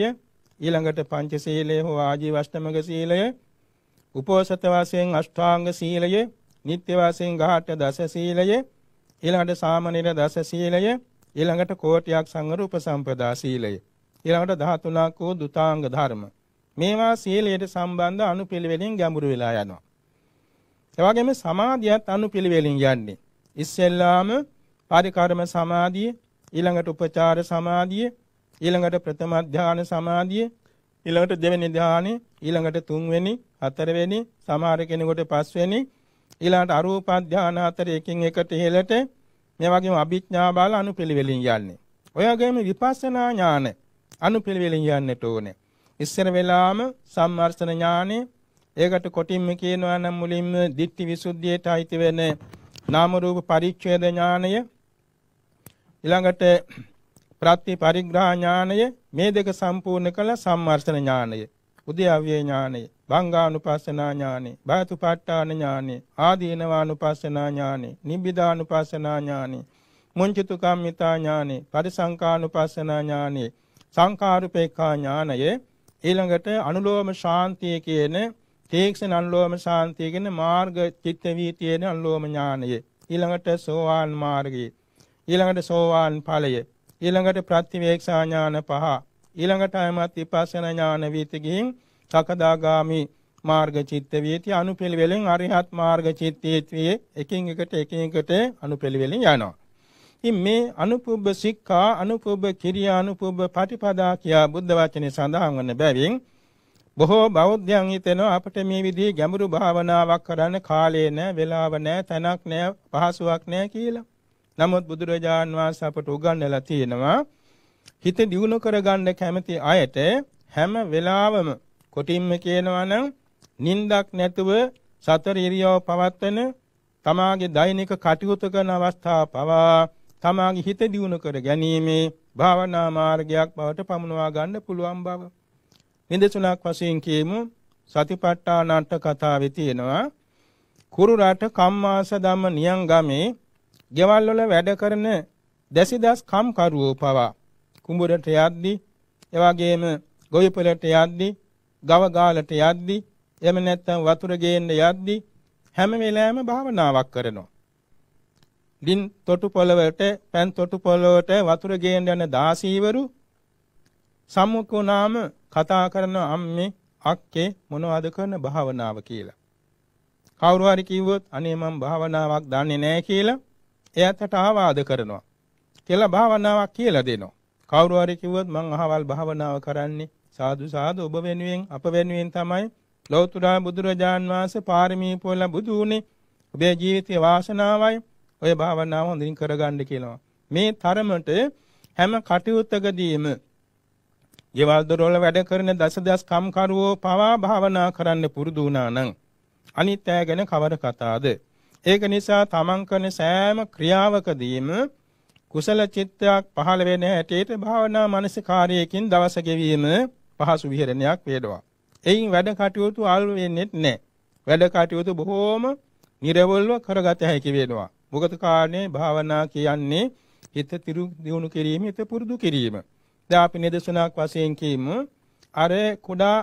ඊළඟට පංචශීලය හෝ ආජීවෂ්ටමක සීලය උපෝසත වශයෙන් අෂ්ටාංග සීලය නිත්‍ය වශයෙන් ගාඨ දස සීලය ඊළඟට සාමණේර දස සීලය ඊළඟට කෝටියක් සංවර උපසම්පදා සීලය. ඊළඟට 13ක් වූ දුතාංග ධර්ම. මේවා සීලයට සම්බන්ධ අනුපිළිවෙලින් ගැඹුරු වෙලා යනවා. එවැගේම සමාධියත් අනුපිළිවෙලින් යන්නේ. ඉස්සෙල්ලාම පරිකාරම සමාධිය, ඊළඟට උපචාර සමාධිය, ඊළඟට ප්‍රථම ධානය සමාධිය, ඊළඟට දෙවෙනි ධානය, ඊළඟට තුන්වෙනි, හතරවෙනි, සමහර කෙනෙකුට පස්වෙනි, ඊළඟට අරූප ධාන හතර එකින් එකට ඉහළට මේ වගේම අභිඥා බාල අනුපිළිවෙලින් යන්නේ. ඔය වගේම විපස්සනා ඥාන අනුපිළිවෙලින් යන්නට ඕනේ. ඉස්සර වෙලාම සම්මර්ෂණ ඥානෙ ඒකට කොටින්ම කියනවා නම් මුලින්ම ditthi visuddhiyට අයිති වෙන නාම රූප පරිච්ඡේද ඥානය ඊළඟට ප්‍රත්‍ය පරිග්‍රහ ඥානය මේ දෙක සම්පූර්ණ කළ සම්මර්ෂණ ඥානය උද්‍යව්‍ය ඥානය භංගානුපස්සනා ඥානෙ, බයතුපත්ඨාන ඥානෙ, ආදීනවානුපස්සනා ඥානෙ, නිබ්බිදානුපස්සනා ඥානෙ, මුංචිතුකම්මිතා ඥානෙ, පරිසංකානුපස්සනා ඥානෙ, සංකාරුපේක්ඛා ඥානයේ ඊළඟට අනුලෝම ශාන්තිය කියන තේක්ෂණ අනුලෝම ශාන්තිය කියන මාර්ග චිත්ත වීතියේන අනුලෝම ඥානයේ ඊළඟට සෝවාන් මාර්ගයේ ඊළඟට සෝවාන් ඵලය ඊළඟට ප්‍රතිවේක්ෂා ඥාන පහ ඊළඟට අයමත් විපස්සනා ඥාන වීති ගිහින් සකදාගාමි මාර්ග චිත්ත වේති අනුපිළිවෙලෙන් අරිහත් මාර්ග චිත්තේත්වයේ එකින් එකට එකින් එකට අනුපිළිවෙලෙන් යනවා. ඉතින් මේ අනුපුබ්බ සික්ඛා අනුපුබ්බ කිරියා අනුපුබ්බ පටිපදා කියා බුද්ධ වචනේ සඳහන් වන බැවින් බොහෝ බෞද්ධයන් හිතෙනවා අපිට මේ විදිහේ ගැඹුරු භාවනාවක් කරන්න කාලය නැහැ, වෙලාව නැහැ, තැනක් නැහැ, පහසුවක් නැහැ කියලා. නමුත් බුදුරජාන් වහන්සේ අපට උගන්වලා තියෙනවා හිත දියුණු කරගන්න කැමති අයට හැම වෙලාවෙම කොටින්ම කියනවා නම් නිින්දක් නැතුව සතර ඉරියව පවත්වන තමාගේ දෛනික කටයුතු කරන අවස්ථාව පවා තමාගේ හිත දියුණු කර ගැනීමේ භාවනා මාර්ගයක් බවට පමුණවා ගන්න පුළුවන් බව. නිදසුණක් වශයෙන් කියමු සතිපට්ඨානාට කතාවේ තියෙනවා කුරු රට කම්මාස ධම්ම නියංගමේ ගෙවල් වල වැඩ කරන දැසිදස් කම්කරුවෝ පවා කුඹුරට යද්දී එවාගෙම ගොවිපලට යද්දී ගව ගාලට යද්දි එහෙම නැත්නම් වතුර ගේන්න යද්දි හැම වෙලාවෙම භාවනාවක් කරනවා. දින් තොටු පොළවට පෑන් තොටු පොළවට වතුර ගේන්න යන දාසීවරු සම්මුඛ වුණාම කතා කරන අම්මේ අක්කේ මොනවද කරන භාවනාව කියලා. කවුරු හරි කිව්වොත් අනේ මම භාවනාවක් දන්නේ නැහැ කියලා එයාට ආවාද කරනවා. කියලා භාවනාවක් කියලා දෙනවා. කවුරු හරි කිව්වොත් මං අහවල් භාවනාව කරන්නේ සාදු සාදු ඔබ වෙනුවෙන් අප වෙනුවෙන් තමයි ලෞතුරා බුදුරජාන් වහන්සේ පාරමී පොළ බුදු උනේ. ඔබේ ජීවිතයේ වාසනාවයි ඔය භාවනාව හොඳින් කරගන්න කියනවා. මේ තරමට හැම කටයුත්තකදීම ගෙවල් දොරවල වැඩ කරන දසදස් කම්කරුවෝ පවා භාවනා කරන්න පුරුදු වුණා නම් අනිත් අය ගැන කවර කතාද ඒක නිසා තමන් කරන සෑම ක්‍රියාවකදීම කුසල චිත්තයක් පහළ වෙන හැටියට භාවනා මානසිකාරයකින් දවස ගෙවීම පහසු විහෙරණයක් වේදවා. එයින් වැඩ කටයුතු අල් වෙන්නේ නැහැ. වැඩ කටයුතු බොහෝම නිර්වලව කරගත හැකි වෙනවා. මොකද කාරණේ භාවනා කියන්නේ හිත තිරු දියුණු කිරීම, හිත පුරුදු කිරීම. දැන් අපි නිදසුනක් වශයෙන් කියමු අර කුඩා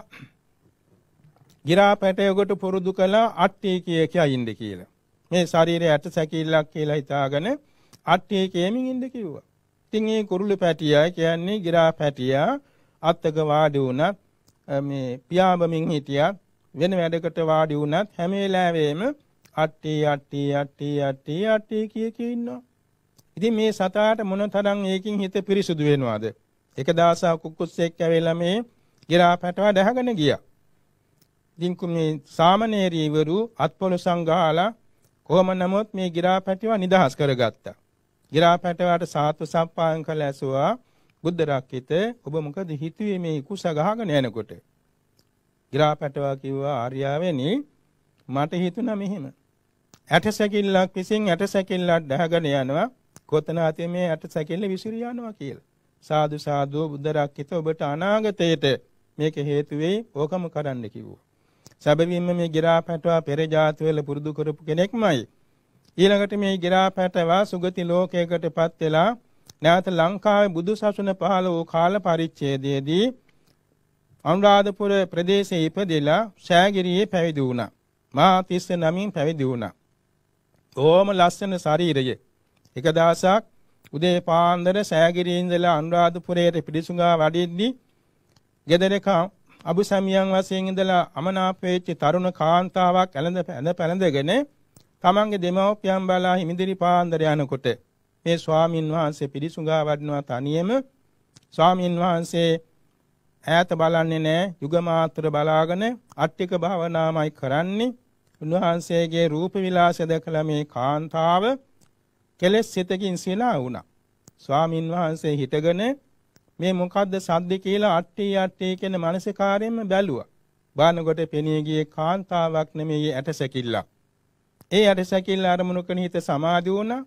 ගිරාපැටයකට පුරුදු කළ අට්ටීකය කියයින්ද කියලා. මේ ශරීරයේ ඇට සැකිල්ලක් කියලා හිතාගෙන අට්ටීකයෙන් ඉන්න කිව්වා. ඉතින් මේ කුරුළු පැටියා කියන්නේ ගිරාපැටියා අත්තක වාඩි වුණත් මේ පියාඹමින් හිටියත් වෙන වැඩකට වාඩි වුණත් හැම වෙලාවෙම අට්ටි අට්ටි අට්ටි අට්ටි අට්ටි කිය කිය ඉන්නවා. ඉතින් මේ සතාට මොනතරම් ඒකින් හිත පිරිසුදු වෙනවද? එක දවසක් කුක්කුස්සෙක් ඇවිල්ලා මේ ගිරා පැටවා දැහගෙන ගියා. ඉතින් කුමේ සාමණේරීවරු අත්පොළ සංගාලා කොහොම නමුත් මේ ගිරා පැටිවා නිදහස් කරගත්තා. ගිරා පැටවාට සාත්ව සම්පායන් කළ ඇසුවා ගුද්දරක්කිත ඔබ මොකද හිතුවේ මේ කුස ගහගෙන යනකොට? ගිරා පැටවා කිව්වා ආර්යාවෙනි මට හිතුණා මෙහෙම. ඇට සැකිල්ලක් විසින් ඇට සැකිල්ලක් දැහගෙන යනවා කොතන අතේ මේ ඇට සැකිල්ල විසිරී යනවා කියලා. සාදු සාදු බුද්දරක්කිත ඔබට අනාගතයට මේක හේතු වෙයි ඕකම කරන්න කිව්වා. සැබවින්ම මේ ගිරා පැටවා පෙර ජාතිවල පුරුදු කරපු කෙනෙක්මයි. ඊළඟට මේ ගිරා පැටවා සුගති ලෝකයකටපත් වෙලා නැවත ලංකාවේ බුදු සසුන පහළ වූ කාල පරිච්ඡේදයේදී අනුරාධපුර ප්‍රදේශයේ ඉපදෙලා ශෑගිරියේ පැවිදි වුණා. මා 39 නමින් පැවිදි වුණා. ඕම ලස්සන ශරීරය. එක දවසක් උදේ පාන්දර සෑගිරියේ ඉඳලා අනුරාධපුරයට පිටිසුඟා වඩින්දී ගෙදරක අබුසැමියන් වශයෙන් ඉඳලා අමනාප වෙච්ච තරුණ කාන්තාවක් ඇලඳ පැඳ පැලඳගෙන තමන්ගේ දෙමව්පියන් බලා හිමිදිරි පාන්දර යනකොට ඒ ස්වාමින් වහන්සේ පිරිසුඟා වඩනවා තනියම ස්වාමින් වහන්සේ ඈත බලන්නේ නැහැ යුගමාත්‍ර බලාගෙන අට්ටික භාවනාමයි කරන්නේ උන්වහන්සේගේ රූප විලාස දැකලා මේ කාන්තාව කෙලෙස් සිතකින් සිනා වුණා ස්වාමින් වහන්සේ හිටගෙන මේ මොකද්ද සද්ද කියලා අට්ටි අට්ටි කියන මානසිකාරයෙන්ම බැලුවා බානකොට පෙනී ගියේ කාන්තාවක් නෙමෙයි ඇටසැකිල්ල ඒ ඇටසැකිල්ල අරමුණු කරන හිත සමාධි වුණා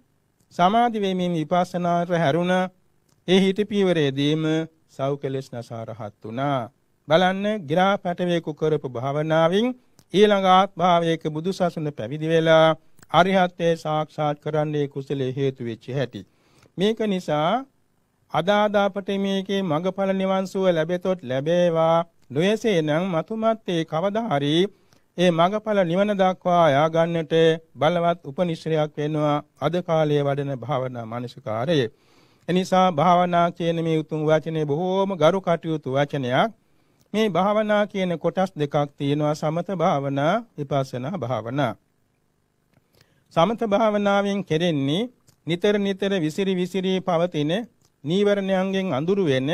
සමාධි වීමෙන් විපස්සනාට හැරුණ ඒ හිත පීවරයේදීම සෞකලෙස් නසාරහත් වුණා. බලන්න ගිරා පැටවේකු කරපු භාවනාවෙන් ඊළඟ ආත්භාවයක බුදු සසුන පැවිදි වෙලා අරිහත්ත්වයේ සාක්ෂාත් කරන්නේ කුසලයේ හේතු වෙච්ච හැටි. මේක නිසා අදාදාපට මේකේ මඟඵල නිවන් සුව ලැබෙතොත් ලැබේවා නොයසේනම් මතුමත් ඒ කවදා හරි ඒ මඟඵල නිවන දක්වා යාගන්නට බලවත් උපනිශ්‍රයක් වෙනවා අද කාලයේ වඩන භාවනා මානසිකාරයේ. එනිසා භාවනා කියන මේ උතුම් වචනේ බොහෝම ගරු කටයුතු වචනයක්. මේ භාවනා කියන කොටස් දෙකක් තියෙනවා සමත භාවනා, විපස්සනා භාවනා. සමත භාවනාවෙන් කෙරෙන්නේ නිතර නිතර විසිරි විසිරි පවතින නීවරණයන්ගෙන් අඳුර වෙන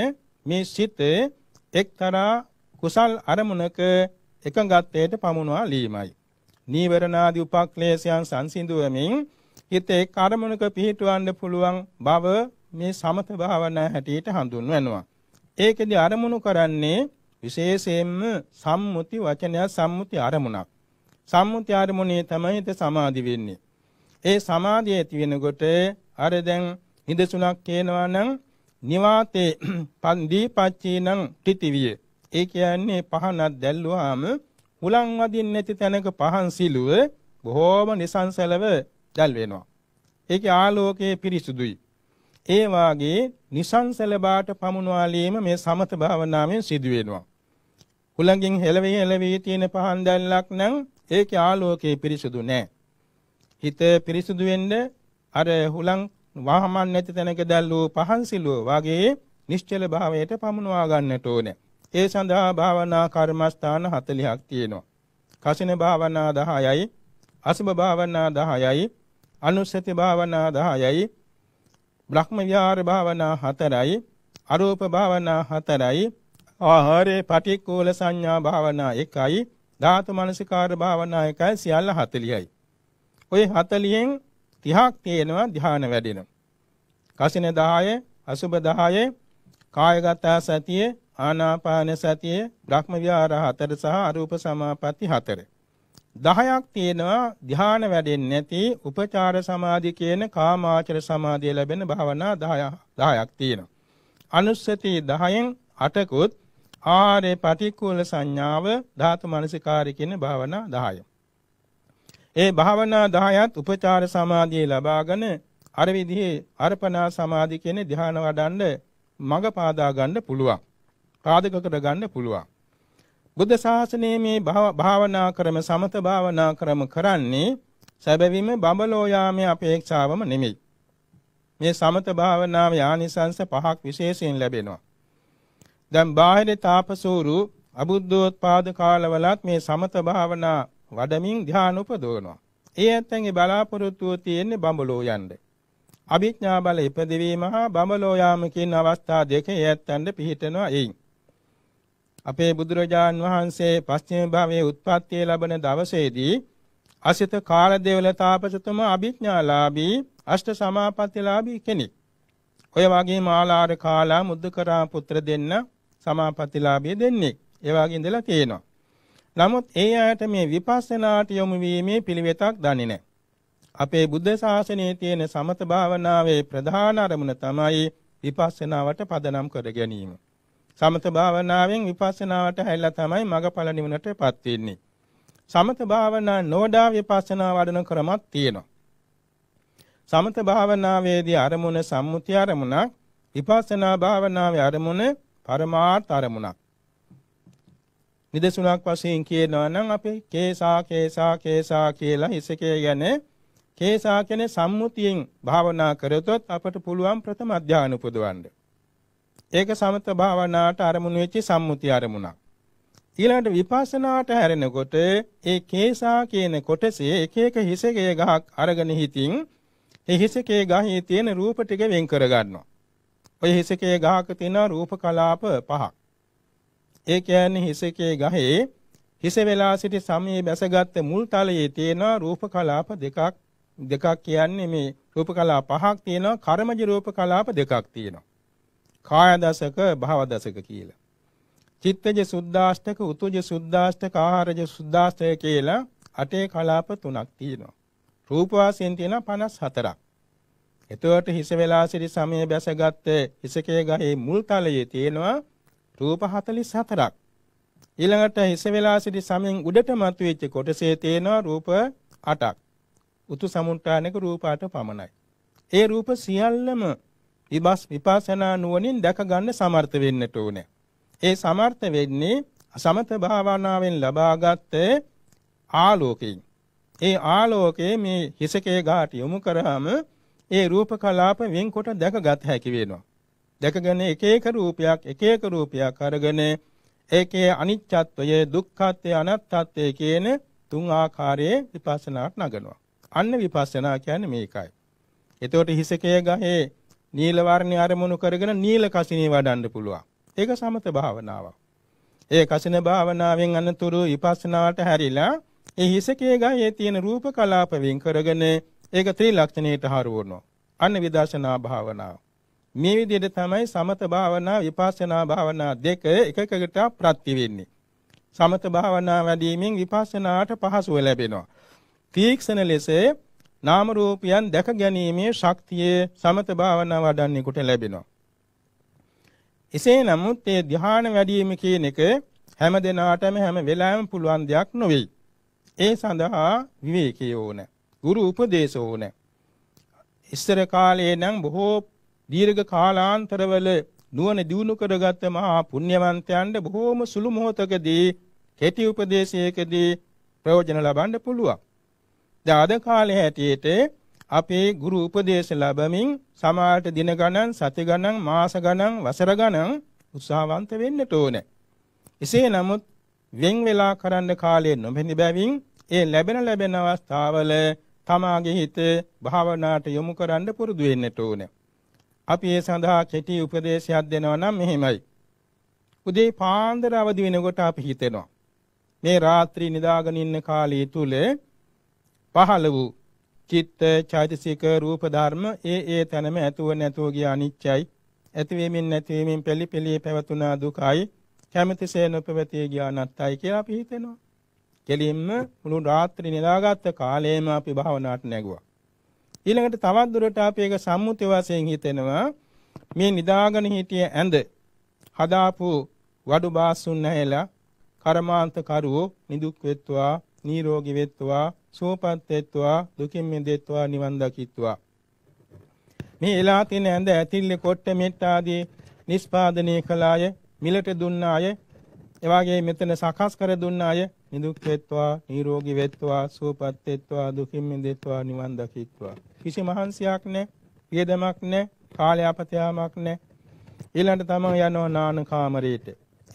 මේ සිත එක්තරා කුසල් අරමුණක එකඟත්වයට පමුණවා ලීමයි. නීවරණාදී උපක්ලේශයන් සංසිඳුවමින් හිතේ කර්මණක පිහිටවන්න පුළුවන් බව මේ සමත භාවනා හැටියට හඳුන්වනවා. ඒකෙදි අරමුණු කරන්නේ විශේෂයෙන්ම සම්මුති වචනය සම්මුති අරමුණක්. සම්මුති අරමුණේ තමයි හිත සමාධි වෙන්නේ. ඒ සමාධිය ඇති වෙනකොට අර දැන් හිඳසුණක් කියනවා නම් නිවාතේ පන්දී පච්චීනං ත්‍ිතිවිය ඒ කියන්නේ පහනක් දැල්ලුවාම හුලං වදින්නේ නැති තැනක පහන් සිලුව බොහෝම නිසංසලව දැල් වෙනවා. ඒකේ ආලෝකයේ පිරිසුදුයි. ඒ වාගේ නිසංසල බාට පමුණවාලීම මේ සමත භාවනාවෙන් සිදු වෙනවා. හුලඟින් හෙලවි හෙලවි තියෙන පහන් දැල්ලක් නම් ඒකේ ආලෝකයේ පිරිසුදු නෑ. හිත පිරිසුදු වෙන්න අර හුලං වහමන් නැති තැනක දැල් වූ පහන් සිලුව වාගේ නිශ්චල භාවයට පමුණවා ගන්නට ඕනේ. ඒ සඳහා භාවනා කර්මස්ථාන 40ක් තියෙනවා. කසින භාවනා 10යි, අසුභ භාවනා 10යි, අනුස්සති භාවනා 10යි, බ්‍රහ්ම විහාර භාවනා 4යි, අරූප භාවනා 4යි, ආහාරේ පටික්කුල සංඥා භාවනා 1යි, ධාතු මනසිකාර භාවනා 1යි සියල්ල 40යි. ওই 40න් 30ක් තියෙනවා ධ්‍යාන වැඩෙන. කසින 10, අසුභ 10, කායගත සතිය ආනාපාන සතිය බ්‍රහ්ම විහාර 4 සහ අරූප සමාපatti 4. 10ක් තියෙනවා ධ්‍යාන වැඩෙන්නේ නැති උපචාර සමාධි කියන කාමාචර සමාධිය ලැබෙන භාවනා 10 10ක් තියෙනවා. අනුස්සති 10න් 8කුත් ආරේ පටික්කුල සංඥාව ධාතු මනසිකාරය කියන භාවනා 10. ඒ භාවනා 10ත් උපචාර සමාධිය ලබාගෙන අර විදිහේ අර්පණා සමාධි කියන ධ්‍යාන වඩන්න මඟ පාදා ගන්න පුළුවන්. පාදක කරගන්න පුළුවන්. බුද්ධ ශාසනයේ මේ භාවනා ක්‍රම සමත භාවනා ක්‍රම කරන්නේ සැබවින්ම බඹලෝ යාමේ අපේක්ෂාවම නෙමෙයි. මේ සමත භාවනාව යානිසංශ පහක් විශේෂයෙන් ලැබෙනවා. දැන් බාහිර තාපසෝරු අබුද්ධෝත්පාද කාලවලත් මේ සමත භාවනා වඩමින් ධ්‍යාන උපදවනවා. ඒ ඇත්තන්ගේ බලාපොරොත්තුව තියෙන්නේ බඹලෝ යන්න. අභිඥා බල ඉපදවීම හා බඹලෝ යාම කියන අවස්ථා දෙක ඒ ඇත්තන්ට පිහිටනවා එයින්. අපේ බුදුරජාන් වහන්සේ පස්චිම භාවයේ උත්පත්ති ලැබෙන දවසේදී අසිත කාලදේවල තාපසතුම අභිඥාලාභී අෂ්ට සමාපත්තිලාභී කෙනෙක්. ඔය වගේ මාලාර කාලා මුද්දකරා පුත්‍ර දෙන්න සමාපත්තිලාභී දෙන්නේ. ඒ වගේ ඉඳලා තියෙනවා. නමුත් ඒ ආයත මේ විපස්සනාට යොමු වීමේ පිළිවෙතක් දන්නේ නැහැ. අපේ බුද්ධ ශාසනයේ තියෙන සමත භාවනාවේ ප්‍රධාන අරමුණ තමයි විපස්සනාවට පදනම් කර ගැනීම. සමත භාවනාවෙන් විපස්සනාවට හැරිලා තමයි මගඵල නිවනටපත් වෙන්නේ. සමත භාවනා නෝඩා විපස්සනා වඩන ක්‍රමක් තියෙනවා. සමත භාවනාවේදී අරමුණ සම්මුති අරමුණක්, විපස්සනා භාවනාවේ අරමුණ පරමාර්ථ අරමුණක්. නිදසුණක් වශයෙන් කියනවා නම් අපි කේසා කේසා කේසා කියලා හිසකේ ගැන කේසා කියන්නේ සම්මුතියෙන් භාවනා කරතොත් අපට පුළුවන් ප්‍රථම අධ්‍යාන උපදවන්න. ඒක සමත භාවනාවට අරමුණු වෙච්ච සම්මුති අරමුණක්. ඊළඟට විපස්සනාට හැරෙනකොට ඒ කේසා කියන කොටසේ එක එක හිසකේ ගහක් අරගෙන හිතින් ඒ හිසකේ ගහේ තියෙන රූප ටික වෙන් කර ගන්නවා. ඔය හිසකේ ගහක තියෙන රූප කලාප පහක්. ඒ කියන්නේ හිසකේ ගහේ හිස වෙලා සිටි සමයේ බැසගත් මුල් තලයේ තියෙන රූප කලාප දෙකක් දෙකක් කියන්නේ මේ රූප කලාප පහක් තියෙනවා කර්මජ රූප කලාප දෙකක් තියෙනවා. කාය දසක භව දසක කියලා. චිත්තජ සුද්දාෂ්ටක උතුජ සුද්දාෂ්ටක ආහාරජ සුද්දාෂ්ටය කියලා අටේ කලාප තුනක් තියෙනවා. රූප වාසයෙන් තියෙන 54ක්. එතකොට හිස වෙලා සිටි සමය බැසගත්තේ හිසකේ ගහේ මුල් තලයේ තියෙනවා රූප 44ක්. ඊළඟට හිස වෙලා සිටි සමෙන් උඩට මතුවෙච්ච කොටසේ තියෙනවා රූප 8ක්. උතු සමුණ්ඨානක රූප 8 පමණයි. ඒ රූප සියල්ලම විපස් විපස්සනා නුවණින් දැක ගන්න සමර්ථ වෙන්නට ඕනේ. ඒ සමර්ථ වෙන්නේ සමත භාවනාවෙන් ලබාගත් ආලෝකයෙන්. ඒ ආලෝකයේ මේ හිසකේ ගාට යොමු කරාම ඒ රූප කලාප වෙන්කොට දැකගත හැකි වෙනවා. දැකගෙන එක එක රූපයක් එක එක රූපයක් අරගෙන ඒකේ අනිත්‍යත්වය, දුක්ඛත්වය, අනාත්මත්වය කියන තුන් ආකාරයේ විපස්සනාට නගනවා. අන්න විපස්සනා කියන්නේ මේකයි. එතකොට හිසකේ ගහේ නිල වර්ණය අරමුණු කරගෙන නිල කසිනේ වඩන්න පුළුවන්. ඒක සමත භාවනාවක්. ඒ කසින භාවනාවෙන් අනතුරු විපස්සනාවට හැරිලා ඒ හිසකේ ගහේ තියෙන රූප කලාප වෙන් කරගෙන ඒක ත්‍රිලක්ෂණයට හරවනවා. අන්න විදර්ශනා භාවනාව. මේ විදිහට තමයි සමත භාවනා විපස්සනා භාවනා දෙක එකකට ප්‍රත්‍ය වෙන්නේ. සමත භාවනා වැඩිමින් විපස්සනාට පහසුව ලැබෙනවා. තීක්ෂණ ලෙස නාම රූපයන් දැක ගැනීමේ ශක්තිය සමත භාවනා වඩන්නෙකුට ලැබෙනවා. එසේ නමුත් ඒ ධ්‍යාන වැඩිම කියන එක හැම දිනාටම හැම වෙලාවෙම පුළුවන් දෙයක් නොවේ. ඒ සඳහා විවේකී ඕන. ගුරු උපදේශ ඕන. ඉස්සර කාලේ නම් බොහෝ දීර්ඝ කාලාන්තරවල නුවණ දියුණු කරගත්ත මහා පුණ්‍යවන්තයන්ට බොහෝම සුළු මොහොතකදී කෙටි උපදේශයකදී ප්‍රයෝජන ලබන්න පුළුවන්. දාද කාලේ හැටියට අපේ ගුරු උපදේශ ලැබමින් සමාජයට දින ගණන්, සති ගණන්, මාස ගණන්, වසර ගණන් උත්සාහවන්ත වෙන්නට ඕනේ. එසේ නමුත් වෙන් වෙලා කරන්න කාලය නොබෙඳ බැවින් ඒ ලැබෙන ලැබෙන අවස්ථාවල තමාගේ හිත භාවනාවට යොමු කරන්න පුරුදු වෙන්නට ඕනේ. අපි ඒ සඳහා කෙටි උපදේශයක් දෙනවා නම් මෙහෙමයි. උදේ පාන්දර අවදි වෙනකොට අපි හිතෙනවා මේ රාත්‍රී නිදාගෙන ඉන්න කාලය තුල පහළ වූ චිත්ත චෛතසික රූප ධර්ම ඒ ඒ තැනම ඇතුව නැතුව ගිය අනිත්‍යයි ඇතිවීමෙන් නැතිවීමෙන් පෙළි පෙළී පැවතුනා දුකයි කැමැතිසේ නොපැවතී ගිය අනත්තයි කියලා අපි හිතෙනවා. කෙලින්ම මුළු රාත්‍රී නිදාගත්ත කාලයම අපි භාවනාවට නැගුවා. ඊළඟට තවත් දුරට අපි ඒක සම්මුති වශයෙන් හිතෙනවා මේ නිදාගෙන හිටිය ඇඳ හදාපු වඩු බාසුන් නැහැලා කර්මාන්ත කරවෝ නිදුක් වෙත්වා නිරෝගී වෙත්වා, සුවපත් වෙත්වා, දුකින් මිදෙත්වා, නිවන් දකිත්වා. මේ එලා තියෙන ඇඳ ඇතිල්ලේ කොට්ට මෙට්ට ආදී නිස්පාදනය කළාය, මිලට දුන්නාය, එවාගේ මෙතන සකස් කර දුන්නාය, නිදුක් වෙත්වා, නිරෝගී වෙත්වා, සුවපත් වෙත්වා, දුකින් මිදෙත්වා, නිවන් දකිත්වා. කිසි මහන්සියක් නැහැ, පියදමක් නැහැ, කාලයාපතයාමක් නැහැ. ඊළඟට තමයි යනවා නාන කාමරයට.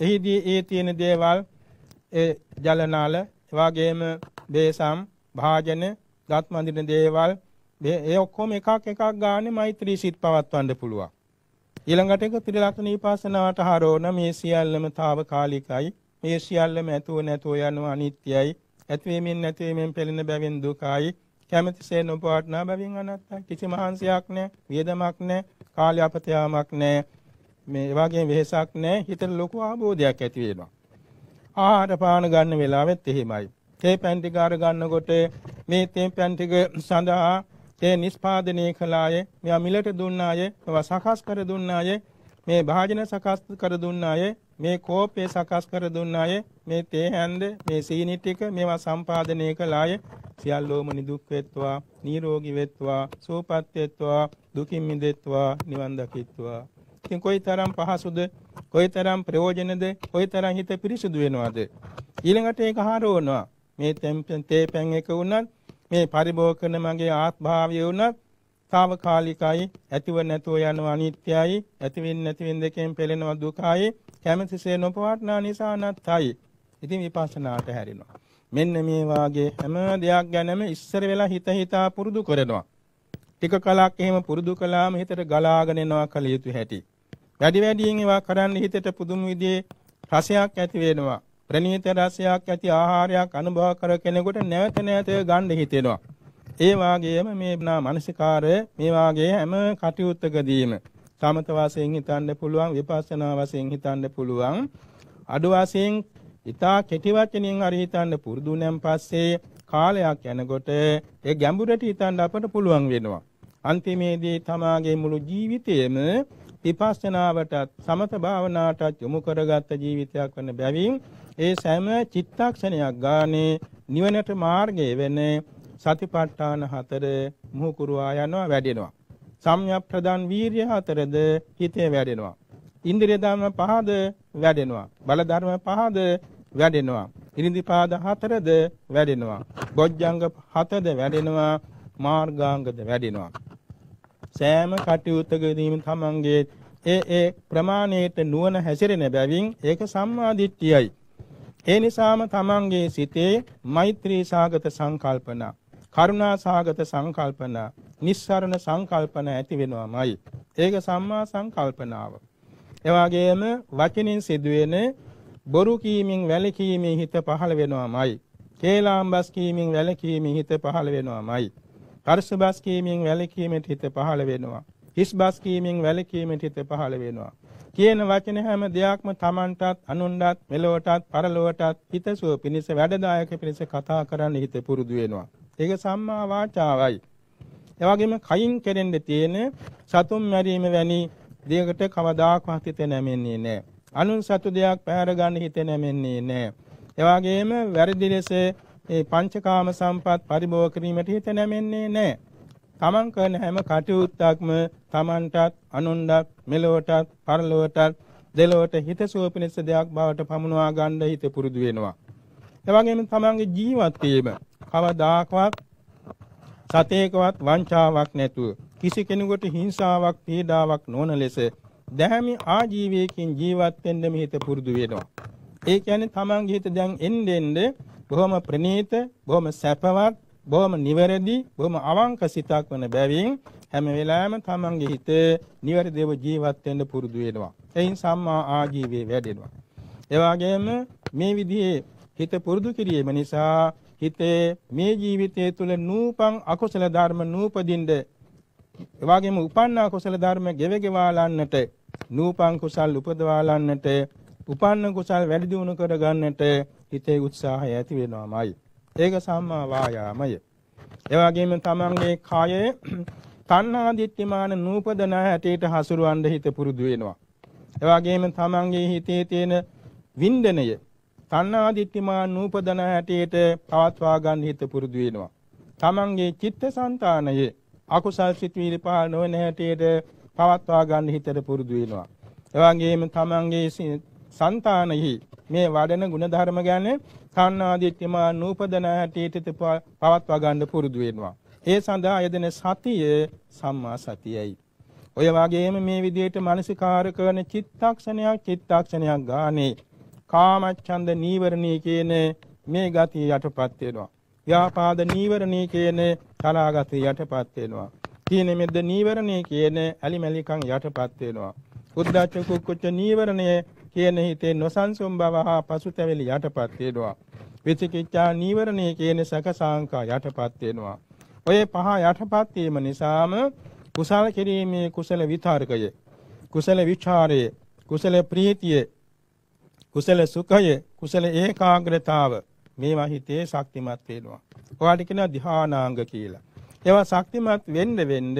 එහිදී ඒ තියෙන දේවල් ඒ ජලනාල එවාගේම දේශම් භාජන ගත් මඳින දේවල් ඒ ඔක්කොම එකක් එකක් ගානේ මෛත්‍රී සිත් පවත්වන්න පුළුවන්. ඊළඟට එක ත්‍රිලක්ෂණීපාසනාවට හරවන මේ සියල්ලම తాවකාලිකයි. මේ සියල්ලම ඇතුව නැතුව යනු අනිත්‍යයි. ඇතිවීමෙන් නැතිවීමෙන් පෙළෙන බැවින් දුකයි. කැමැතිසේ නොපවටනා බැවින් අනත්තයි. කිසිම හාන්සියක් නැහැ, වියදමක් නැහැ, කාලය අපතයාමක් නැහැ. මේ වගේ වෙහසක් නැහැ. හිතට ලොකු ආභෝධයක් ඇති වෙනවා. ආහාර පාන ගන්න වෙලාවෙත් එහෙමයි. ඒ පැන් ටික අර ගන්නකොට මේ තෙන් පැන් ටික සඳහා ඒ නිෂ්පාදනය කළාය, මෙයා මිලට දුන්නාය, ඒවා සකස් කර දුන්නාය, මේ භාජන සකස් කර දුන්නාය, මේ කෝපය සකස් කර දුන්නාය, මේ තේ හැන්ද, මේ සීනි ටික මේවා සම්පාදනය කළාය. සියල්ලෝම නිදුක් වෙත්වා, නිරෝගී වෙත්වා, සුවපත් වෙත්වා, දුකින් මිදෙත්වා, නිවන් දකිත්වා. ඉතින් කොයිතරම් පහසුද කොයිතරම් ප්‍රයෝජනද කොයිතරම් හිත පිරිසුදු වෙනවද ඊළඟට ඒක හරවනවා මේ තේ පැන් එක වුණත් මේ පරිභෝග කරන මගේ ආත්භාවය වුණත් తాවකාලිකයි ඇතිව නැතුව යන අනිත්‍යයි ඇතිවෙන්නේ නැතිවෙන දෙකෙන් පෙළෙනවා දුකයි කැමැතිසේ නොපවටනා නිසා නැත්යි ඉතින් විපස්සනාට හැරෙනවා මෙන්න මේ වාගේ හැම දෙයක් ගැනම ඉස්සර වෙලා හිත හිතා පුරුදු කරනවා ටික කලක් එහෙම පුරුදු කළාම හිතට ගලාගෙන එනවා කල යුතු හැටි වැඩි වැඩියෙන් ඒවා කරන්න හිතට පුදුම විදිහේ රසයක් ඇති වෙනවා. ප්‍රණීත රසයක් ඇති ආහාරයක් අනුභව කර කෙනෙකුට නැවත නැවත ගන්න හිතෙනවා. ඒ වාගේම මේ නා මානසිකාරය මේ වාගේ හැම කටයුත්තකදීම සමත වශයෙන් හිතන්න පුළුවන් විපස්සනා වශයෙන් හිතන්න පුළුවන් අඩු වශයෙන් ඊටා කෙටි වචනින් හරි හිතන්න පුරුදු නම් පස්සේ කාලයක් යනකොට ඒ ගැඹුරට හිතන්න අපට පුළුවන් වෙනවා. අන්තිමේදී තමාගේ මුළු ජීවිතයේම විපස්සනාවටත් සමත භාවනාවටත් යොමු කරගත් ජීවිතයක් වන බැවින් ඒ සෑම චිත්තක්ෂණයක් ගානේ නිවනට මාර්ගය වෙන සතිපට්ඨාන හතර මුහු කුරවා යනවා වැඩෙනවා සම්‍යප්ප්‍රදාන් වීර්ය හතරද හිතේ වැඩෙනවා ඉන්ද්‍රිය ධර්ම පහද වැඩෙනවා බල ධර්ම පහද වැඩෙනවා ඉරිඳිපාද හතරද වැඩෙනවා බොජ්ජංග හතද වැඩෙනවා මාර්ගාංගද වැඩෙනවා සෑම කටයුත්තකදීම තමන්ගේ ඒ ඒ ප්‍රමාණයට නුවණ හැසිරෙන බැවින් ඒක සම්මාදිට්ඨියයි. ඒ නිසාම තමන්ගේ සිතේ මෛත්‍රී සාගත සංකල්පන, කරුණා සාගත සංකල්පන, නිස්සරණ සංකල්පන ඇති වෙනවාමයි. ඒක සම්මා සංකල්පනාව. එවාගේම වචනින් සිදුවෙන බොරු කීමෙන් වැළකීමේ හිත පහළ වෙනවාමයි. කේලාම්බස් කීමෙන් වැළකීමේ හිත පහළ වෙනවාමයි. කර්ෂ බස් කීමෙන් වැළකීමට හිත පහළ වෙනවා. හිස් බස් කීමෙන් වැළකීමට හිත පහළ වෙනවා. කියන වචන හැම දෙයක්ම Tamanටත් අනුන්ටත් මෙලොවටත් පරලොවටත් හිතසුව පිණිස වැඩදායක පිණිස කතා කරන්න හිත පුරුදු වෙනවා. ඒක සම්මා වාචාවයි. එවැගේම කයින් කෙරෙන්න තියෙන සතුම් මැරීම වැනි දෙයකට කවදාකවත් හිත නැමෙන්නේ නැහැ. අනුන් සතු දෙයක් පැහැර ගන්න හිත නැමෙන්නේ නැහැ. එවැගේම වැරදි ලෙස ඒ පංචකාම සම්පත් පරිභෝග කිරීමට හිත නැමෙන්නේ නැහැ. තමන් කරන හැම කටයුත්තක්ම තමන්ටත් අනුන්ටත් මෙලොවටත් පරලොවටත් දෙලොවට හිතසුව පිණිස දෙයක් බවට පමුණවා ගන්න හිත පුරුදු වෙනවා. ඒ වගේම තමන්ගේ ජීවත් වීම කවදාකවත් සතේකවත් වංචාවක් නැතුව කිසි කෙනෙකුට හිංසාවක් පීඩාවක් නොවන ලෙස දැහැමි ආජීවයකින් ජීවත් වෙන්න මෙහිත පුරුදු වෙනවා. ඒ කියන්නේ තමන්ගේ හිත දැන් එන්නේ බොහොම ප්‍රණීත, බොහොම සැපවත්, බොහොම නිවැරදි, බොහොම අවංක සිතක් වන බැවින් හැම වෙලාවෙම තමන්ගේ හිත නිවැරදිව ජීවත් වෙන්න පුරුදු වෙනවා. එයින් සම්මා ආජීවයේ වැඩෙනවා. ඒ වගේම මේ විදිහේ හිත පුරුදු කිරීම නිසා හිතේ මේ ජීවිතය තුළ නූපන් අකුසල ධර්ම නූපදින්න ඒ වගේම උපන්න කුසල ධර්ම ගෙවගෙවාලන්නට නූපන් කුසල් උපදවාලන්නට උපන්න කුසල් වැඩි දියුණු කරගන්නට හිතේ උත්සාහය ඇති වෙනවාමයි. ඒක සම්මා වායාමය. ඒ වගේම තමන්ගේ කායේ තණ්හා දිට්ඨිමාන නූපදන හැටියට හසුරවන්න හිත පුරුදු වෙනවා. ඒ වගේම තමන්ගේ හිතේ තියෙන වින්දනය තණ්හා දිට්ඨිමාන නූපදන හැටියට පවත්වා ගන්න හිත පුරුදු වෙනවා. තමන්ගේ චිත්තසංතානයේ අකුසල් සිතුවිලි පහළ නොවන හැටියට පවත්වා ගන්න හිතට පුරුදු වෙනවා. එවැගේම තමන්ගේ సంతానයි මේ වඩන ಗುಣධර්ම ගැන කාන්නාදිත්‍යමා නූපදන හැටියට පවත්වා ගන්න පුරුදු වෙනවා. ඒ සඳහා යෙදෙන සතිය සම්මා සතියයි. ඔය වගේම මේ විදිහට මානසිකාර කරන චිත්තක්ෂණයක් චිත්තක්ෂණයක් ගානේ කාමච්ඡන්ද නීවරණී කියන මේ ගතිය යටපත් වෙනවා. ව්‍යාපාද නීවරණී කියන කලාගතිය යටපත් වෙනවා. තීන මෙද්ද නීවරණී කියන ඇලිමැලිකම් යටපත් වෙනවා. උද්දච්ච කුක්කුච්ච නීවරණයේ කියන හිතේ නොසන්සුන් බව හා පසුතැවිලි යටපත් වෙනවා. විචිකිච්ඡා නීවරණේ කියන සකසාංකා යටපත් වෙනවා. ඔය පහ යටපත් වීම නිසාම කුසල කිරීමේ කුසල විතරකය, කුසල විචාරය, කුසල ප්‍රීතිය, කුසල සුඛය, කුසල ඒකාග්‍රතාව මේවා හිතේ ශක්තිමත් වෙනවා. ඔයාලට කියනවා ධානාංග කියලා. ඒවා ශක්තිමත් වෙන්න වෙන්න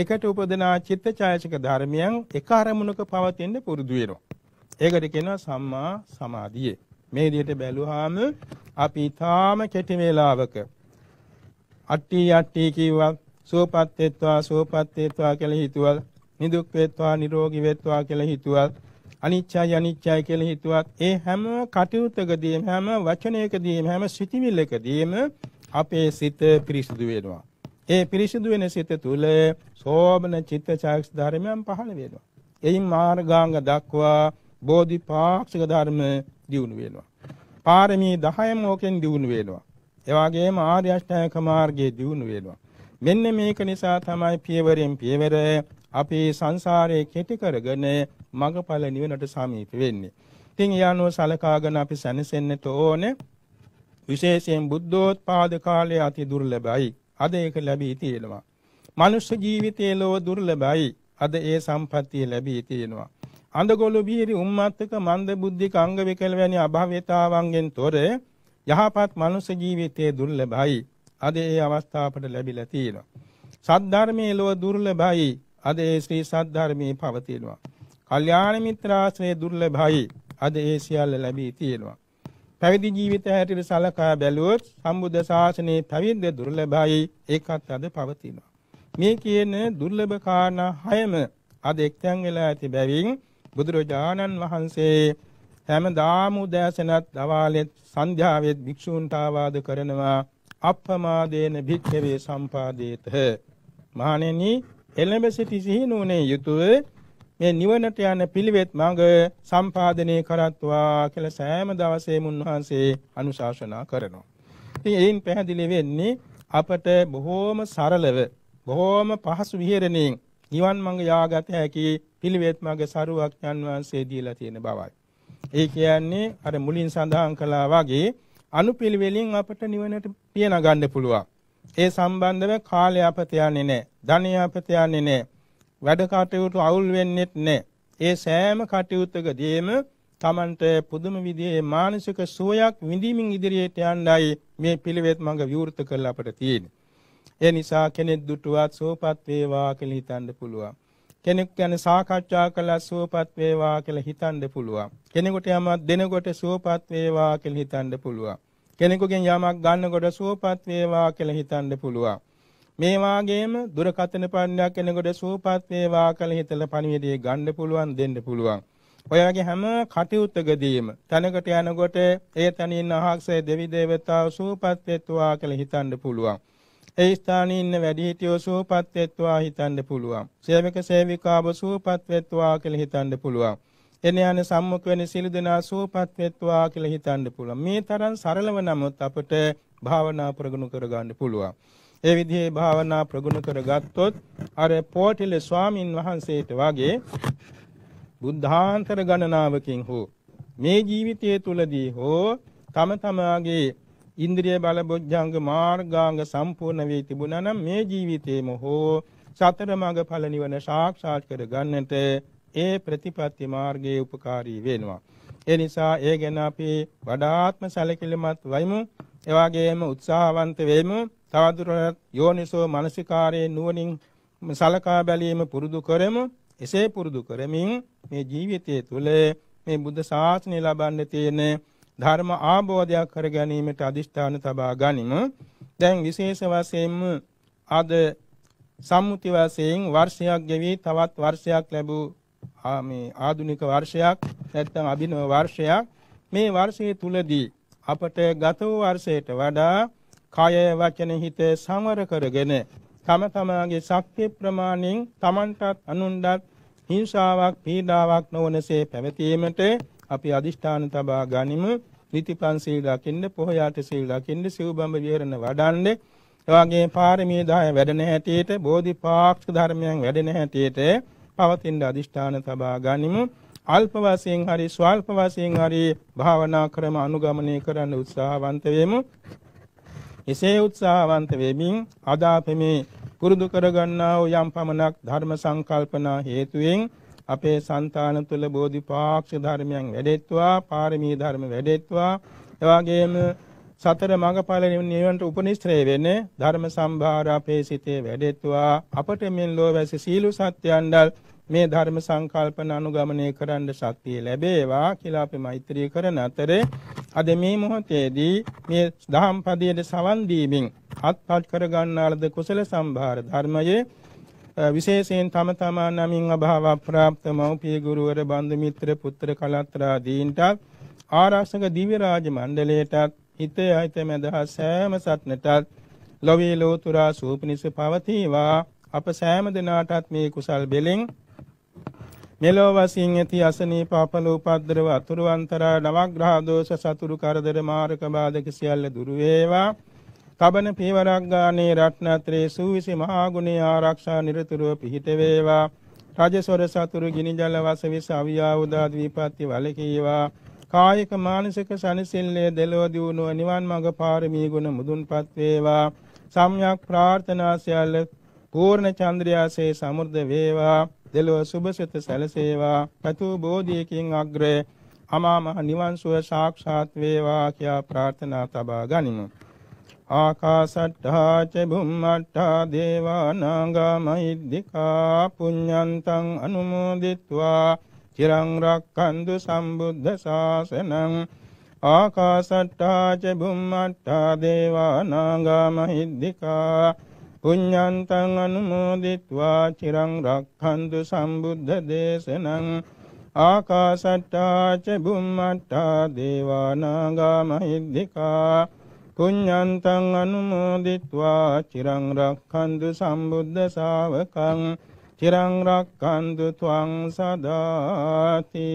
එකට උපදනා චිත්තචෛසික ධර්මයන් එක අරමුණක පවතින්න පුරුදු වෙනවා. ඒකට කියනවා සම්මා සමාධිය. මේ විදිහට බැලුවාම අපි ඊටාම කෙටි වේලාවක අට්ටි යට්ටි කිව්වත් සෝපත් වේත්වා සෝපත් වේත්වා කියලා හිතුවත් නිදුක් වේත්වා නිරෝගී වේත්වා කියලා හිතුවත් අනිච්චයි අනිච්චයි කියලා හිතුවත් ඒ හැම කටයුත්තකදීම හැම වචනයකදීම හැම සිතිවිල්ලකදීම අපේ සිත පිරිසිදු වෙනවා. ඒ පිරිසිදු වෙන සිත තුළ සෝබන චිත්ත චෛක්ෂ ධර්මයන් පහළ වෙනවා. එයින් මාර්ගාංග දක්වා බෝධිපාක්ෂික ධර්ම දියුණු වෙනවා. පාරමී 10ම ඕකෙන් දියුණු වෙනවා. ඒ වගේම ආර්ය අෂ්ටාංග මාර්ගයේ දියුණු වෙනවා. මෙන්න මේක නිසා තමයි පියවරෙන් පියවර අපේ සංසාරයේ කෙටි කරගෙන මඟඵල නිවනට සමීප වෙන්නේ. ඉතින් යානෝ සලකාගෙන අපි සැනසෙන්නට ඕනේ. විශේෂයෙන් බුද්ධෝත්පාද කාලය අති දුර්ලභයි. අද ඒක ලැබී තියෙනවා. මනුෂ්‍ය ජීවිතයේ ලෝ දුර්ලභයි. අද ඒ සම්පත්තිය ලැබී තියෙනවා. අඳගොළු බීරි උම්මත්තක මන්ද බුද්ධික අංග විකල වැනි අභව්‍යතාවන්ගෙන් තොර යහපත් මනුෂ්‍ය ජීවිතයේ දුර්ලභයි. අද ඒ අවස්ථාවට ලැබිලා තියෙනවා. සද්ධර්මයේ ලොව දුර්ලභයි. අද ඒ ශ්‍රී සද්ධර්මයේ පවතිනවා. කල්යාණ මිත්‍රාශ්‍රය දුර්ලභයි. අද ඒ සියල්ල ලැබී තියෙනවා. පැවිදි ජීවිත හැටියට සලකා බැලුවොත් සම්බුද්ධ ශාසනයේ පැවිද්ද දුර්ලභයි. ඒකත් අද පවතිනවා. මේ කියන දුර්ලභ කාරණා හයම අද එක්තැන් වෙලා ඇති බැවින් බුදුරජාණන් වහන්සේ හැමදාම උදෑසනත් දවාලෙත් සන්ධ්‍යාවෙත් භික්ෂූන්ට ආවාද කරනවා අප්පමාදේන භික්ඛවේ සම්පාදේත මහණෙනි එළඹ සිටි සිහිනුනේ යුතුව මේ නිවනට යන පිළිවෙත් මඟ සම්පාදනය කරත්වා කියලා සෑම දවසේම උන්වහන්සේ අනුශාසනා කරනවා. ඉතින් එයින් පැහැදිලි වෙන්නේ අපට බොහෝම සරලව බොහෝම පහසු විහෙරණින් නිවන් මඟ යාගත හැකි පිළිවෙත් මඟ සරුවඥන් වහන්සේ දීලා තියෙන බවයි. ඒ කියන්නේ අර මුලින් සඳහන් කළා වගේ අනුපිළිවෙලින් අපට නිවනට පියන ගන්න පුළුවන්. ඒ සම්බන්ධව කාලය අපත යන්නේ නැහැ. ධනය අපත යන්නේ නැහැ. වැඩ කටයුතු අවුල් වෙන්නේත් නැහැ. ඒ සෑම කටයුත්තකදීම තමන්ට පුදුම විදිහේ මානසික සුවයක් විඳීමෙන් ඉදිරියට යන්නයි මේ පිළිවෙත් මඟ විවෘත කරලා අපට තියෙන්නේ. ඒ නිසා කෙනෙක් දුටුවත් සෝපත් වේවා කියලා හිතන්න පුළුවන්. කෙනෙක් ගැන සාකච්ඡා කළා සුවපත් වේවා කියලා හිතන්න පුළුවන්. කෙනෙකුට යමක් දෙනකොට සුවපත් වේවා කියලා හිතන්න පුළුවන්. කෙනෙකුගෙන් යමක් ගන්නකොට සුවපත් වේවා කියලා හිතන්න පුළුවන්. මේ වාගේම දුරකථන පණ්ඩයක් කෙනෙකුට සුවපත් වේවා කියලා හිතලා පණිවිඩය ගන්න පුළුවන් දෙන්න පුළුවන්. ඔයගේ හැම කටයුත්තකදීම තැනකට යනකොට ඒ තනින් අහක්සේ දෙවි දේවතාව සූපත් වෙත්වා කියලා හිතන්න පුළුවන්. ඒ ස්ථානයේ ඉන්න වැඩිහිටියෝ සුවපත් වෙත්වා හිතන්න පුළුවන්. සේවක සේවිකාව සුවපත් වෙත්වා කියලා හිතන්න පුළුවන්. එන යන සම්මුඛ වෙන සිළු දෙනා සුවපත් වෙත්වා කියලා හිතන්න පුළුවන්. මේ තරම් සරලව නමුත් අපට භාවනා ප්‍රගුණ කරගන්න පුළුවන්. ඒ විදිහේ භාවනා ප්‍රගුණ කරගත්තොත් අර පෝටිල ස්වාමින් වහන්සේට වගේ බුද්ධාන්තර ගණනාවකින් හෝ මේ ජීවිතය තුලදී හෝ තම තමාගේ ඉන්ද්‍රිය බල බොජ්ජංග මාර්ගාංග සම්පූර්ණ වී තිබුණා නම් මේ ජීවිතේම හෝ සතර මඟ ඵල නිවන සාක්ෂාත් කර ගන්නට ඒ ප්‍රතිපත්ති මාර්ගයේ උපකාරී වෙනවා. ඒ නිසා ඒ ගැන අපි වඩාත්ම සැලකිලිමත් වයිමු. ඒ වගේම උත්සාහවන්ත වෙමු. තවදුරටත් යෝනිසෝ මානසිකාරයේ නුවණින් සලකා බැලීම පුරුදු කරමු. එසේ පුරුදු කරමින් මේ ජීවිතය තුළ මේ බුද්ධ ශාසනය ලබන්න තියෙන ධර්ම ආબોධයක් කර ගැනීමට අදිෂ්ඨාන තබා ගනිමු. දැන් විශේෂ වශයෙන්ම අද සම්මුති වශයෙන් වර්ෂයක් ගෙවි තවත් වර්ෂයක් ලැබූ මේ ආධුනික වර්ෂයක් නැත්නම් අභිනව වර්ෂයක් මේ වර්ෂයේ තුලදී අපට ගත වූ වර්ෂයට වඩා කය වචන හිත සමර කරගෙන තම තමාගේ ශක්තිය ප්‍රමාණයෙන් Tamanටත් අනුන්ටත් හිංසාවක් පීඩාවක් නොවනසේ පැවතීමට අපි අදිෂ්ඨාන තබා ගනිමු ප්‍රීතිපන් සීල් දකින්න, පොහොයාට සීල් දකින්න, සිව්බඹ විහරණ වඩන්න, එවාගේ පාරමී 10 වැඩෙන හැටියට, බෝධිපාක්ෂික ධර්මයන් වැඩෙන හැටියට පවතින අදිෂ්ඨාන සබා ගනිමු. අල්ප වශයෙන් හරි ස්වල්ප වශයෙන් හරි භාවනා ක්‍රම අනුගමනය කරන්න උත්සාහවන්ත වෙමු. එසේ උත්සාහවන්ත වෙමින් අදාපමේ පුරුදු කරගන්නා වූ යම් පමණක් ධර්ම සංකල්පනා හේතුයෙන් අපේ సంతාන තුල බෝධිපාක්ෂ ධර්මයන් වැඩෙත්වා, පාරමී ධර්ම වැඩෙත්වා, එවාගේම සතර මඟඵල නිවනට උපනිශ්‍රේ වෙන ධර්ම සම්භාර අපේ සිතේ වැඩෙත්වා අපට මෙන් ලෝවැසි සීලු සත්‍යයන්ඩල් මේ ධර්ම සංකල්පන අනුගමනය කරන්න ශක්තිය ලැබේවා කියලා අපි මෛත්‍රී කරන අතරේ අද මේ මොහොතේදී මේ දහම් පදයට සවන් දීමින් අත්පත් කර ගන්නාලද කුසල සම්භාර ධර්මයේ විශේෂයෙන් තම තමා නමින් අභාව ප්‍රාප්ත මව්පිය ගුරුවර බන්දු මිත්‍ර පුත්‍ර කලත්‍රා දීන්ටත් ආරක්ෂක දිව්‍ය රාජ මණ්ඩලයටත් හිතේ අයිත මැදහස් සෑම සත්නටත් ලොවේ ලෝතුරා සූපනිස පවතිවා අප සෑම දෙනාටත් මේ කුසල් බෙලෙන් මෙලෝ වශයෙන් ඇති අසනීප අපලෝපද්‍රව අතුරු අන්තරා නවග්‍රහ දෝෂ සතුරු කරදර මාරක බාධක සියල්ල දුරු වේවා තබන පියවරක් ගානේ රත්නත්‍රේ සූවිසි මහා ගුණේ ආරක්ෂා නිරතුරුව පිහිට වේවා. රජසොර සතුරු ගිනි ජල වස විස අවියා උදා දීපත්‍ය වලකීවා. කායික මානසික සනසිල්ලේ දෙලෝ දියුණුව නිවන් මඟ පාරමී ගුණ මුදුන්පත් වේවා. සම්්‍යක් ප්‍රාර්ථනා සියල්ල පූර්ණ චන්ද්‍රයාසේ සමෘද්ධ වේවා. දෙලොව සුභසිත සැලසේවා. පතු බෝධියකින් අග්‍රේ අමාමහ නිවන් සුව සාක්ෂාත් වේවා කියා ප්‍රාර්ථනා තබා ගනිමු. ආකාසට්ඨා ච බුම්මට්ඨා දේවානාගා මහිද්దికා පුඤ්ඤන්තං අනුමෝදිත්වා චිරං රක්ඛන්තු සම්බුද්ධ ශාසනං ආකාසට්ඨා ච බුම්මට්ඨා දේවානාගා මහිද්దికා පුඤ්ඤන්තං අනුමෝදිත්වා චිරං රක්ඛන්තු සම්බුද්ධ දේශනං ආකාසට්ඨා ච බුම්මට්ඨා දේවානාගා මහිද්దికා පුඤ්ඤන්තං අනුමෝදිත්වා චිරං රක්ඛන්තු සම්බුද්ධ ශාවකං චිරං රක්ඛන්තු ත්වං සදාති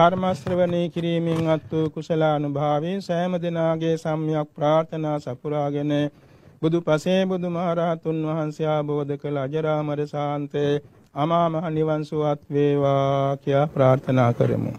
ධර්ම ශ්‍රවණේ කිරීමෙන් අත් වූ කුසල අනුභවයෙන් සෑම දිනාගේ සම්්‍යක් ප්‍රාර්ථනා සපුරාගෙන බුදු පසේ බුදු මහරහතුන් වහන්සේ ආબોධ කළ අජරාමර සාන්තේ අමා මහ නිවන් සුවත් වේවා කියා ප්‍රාර්ථනා කරමු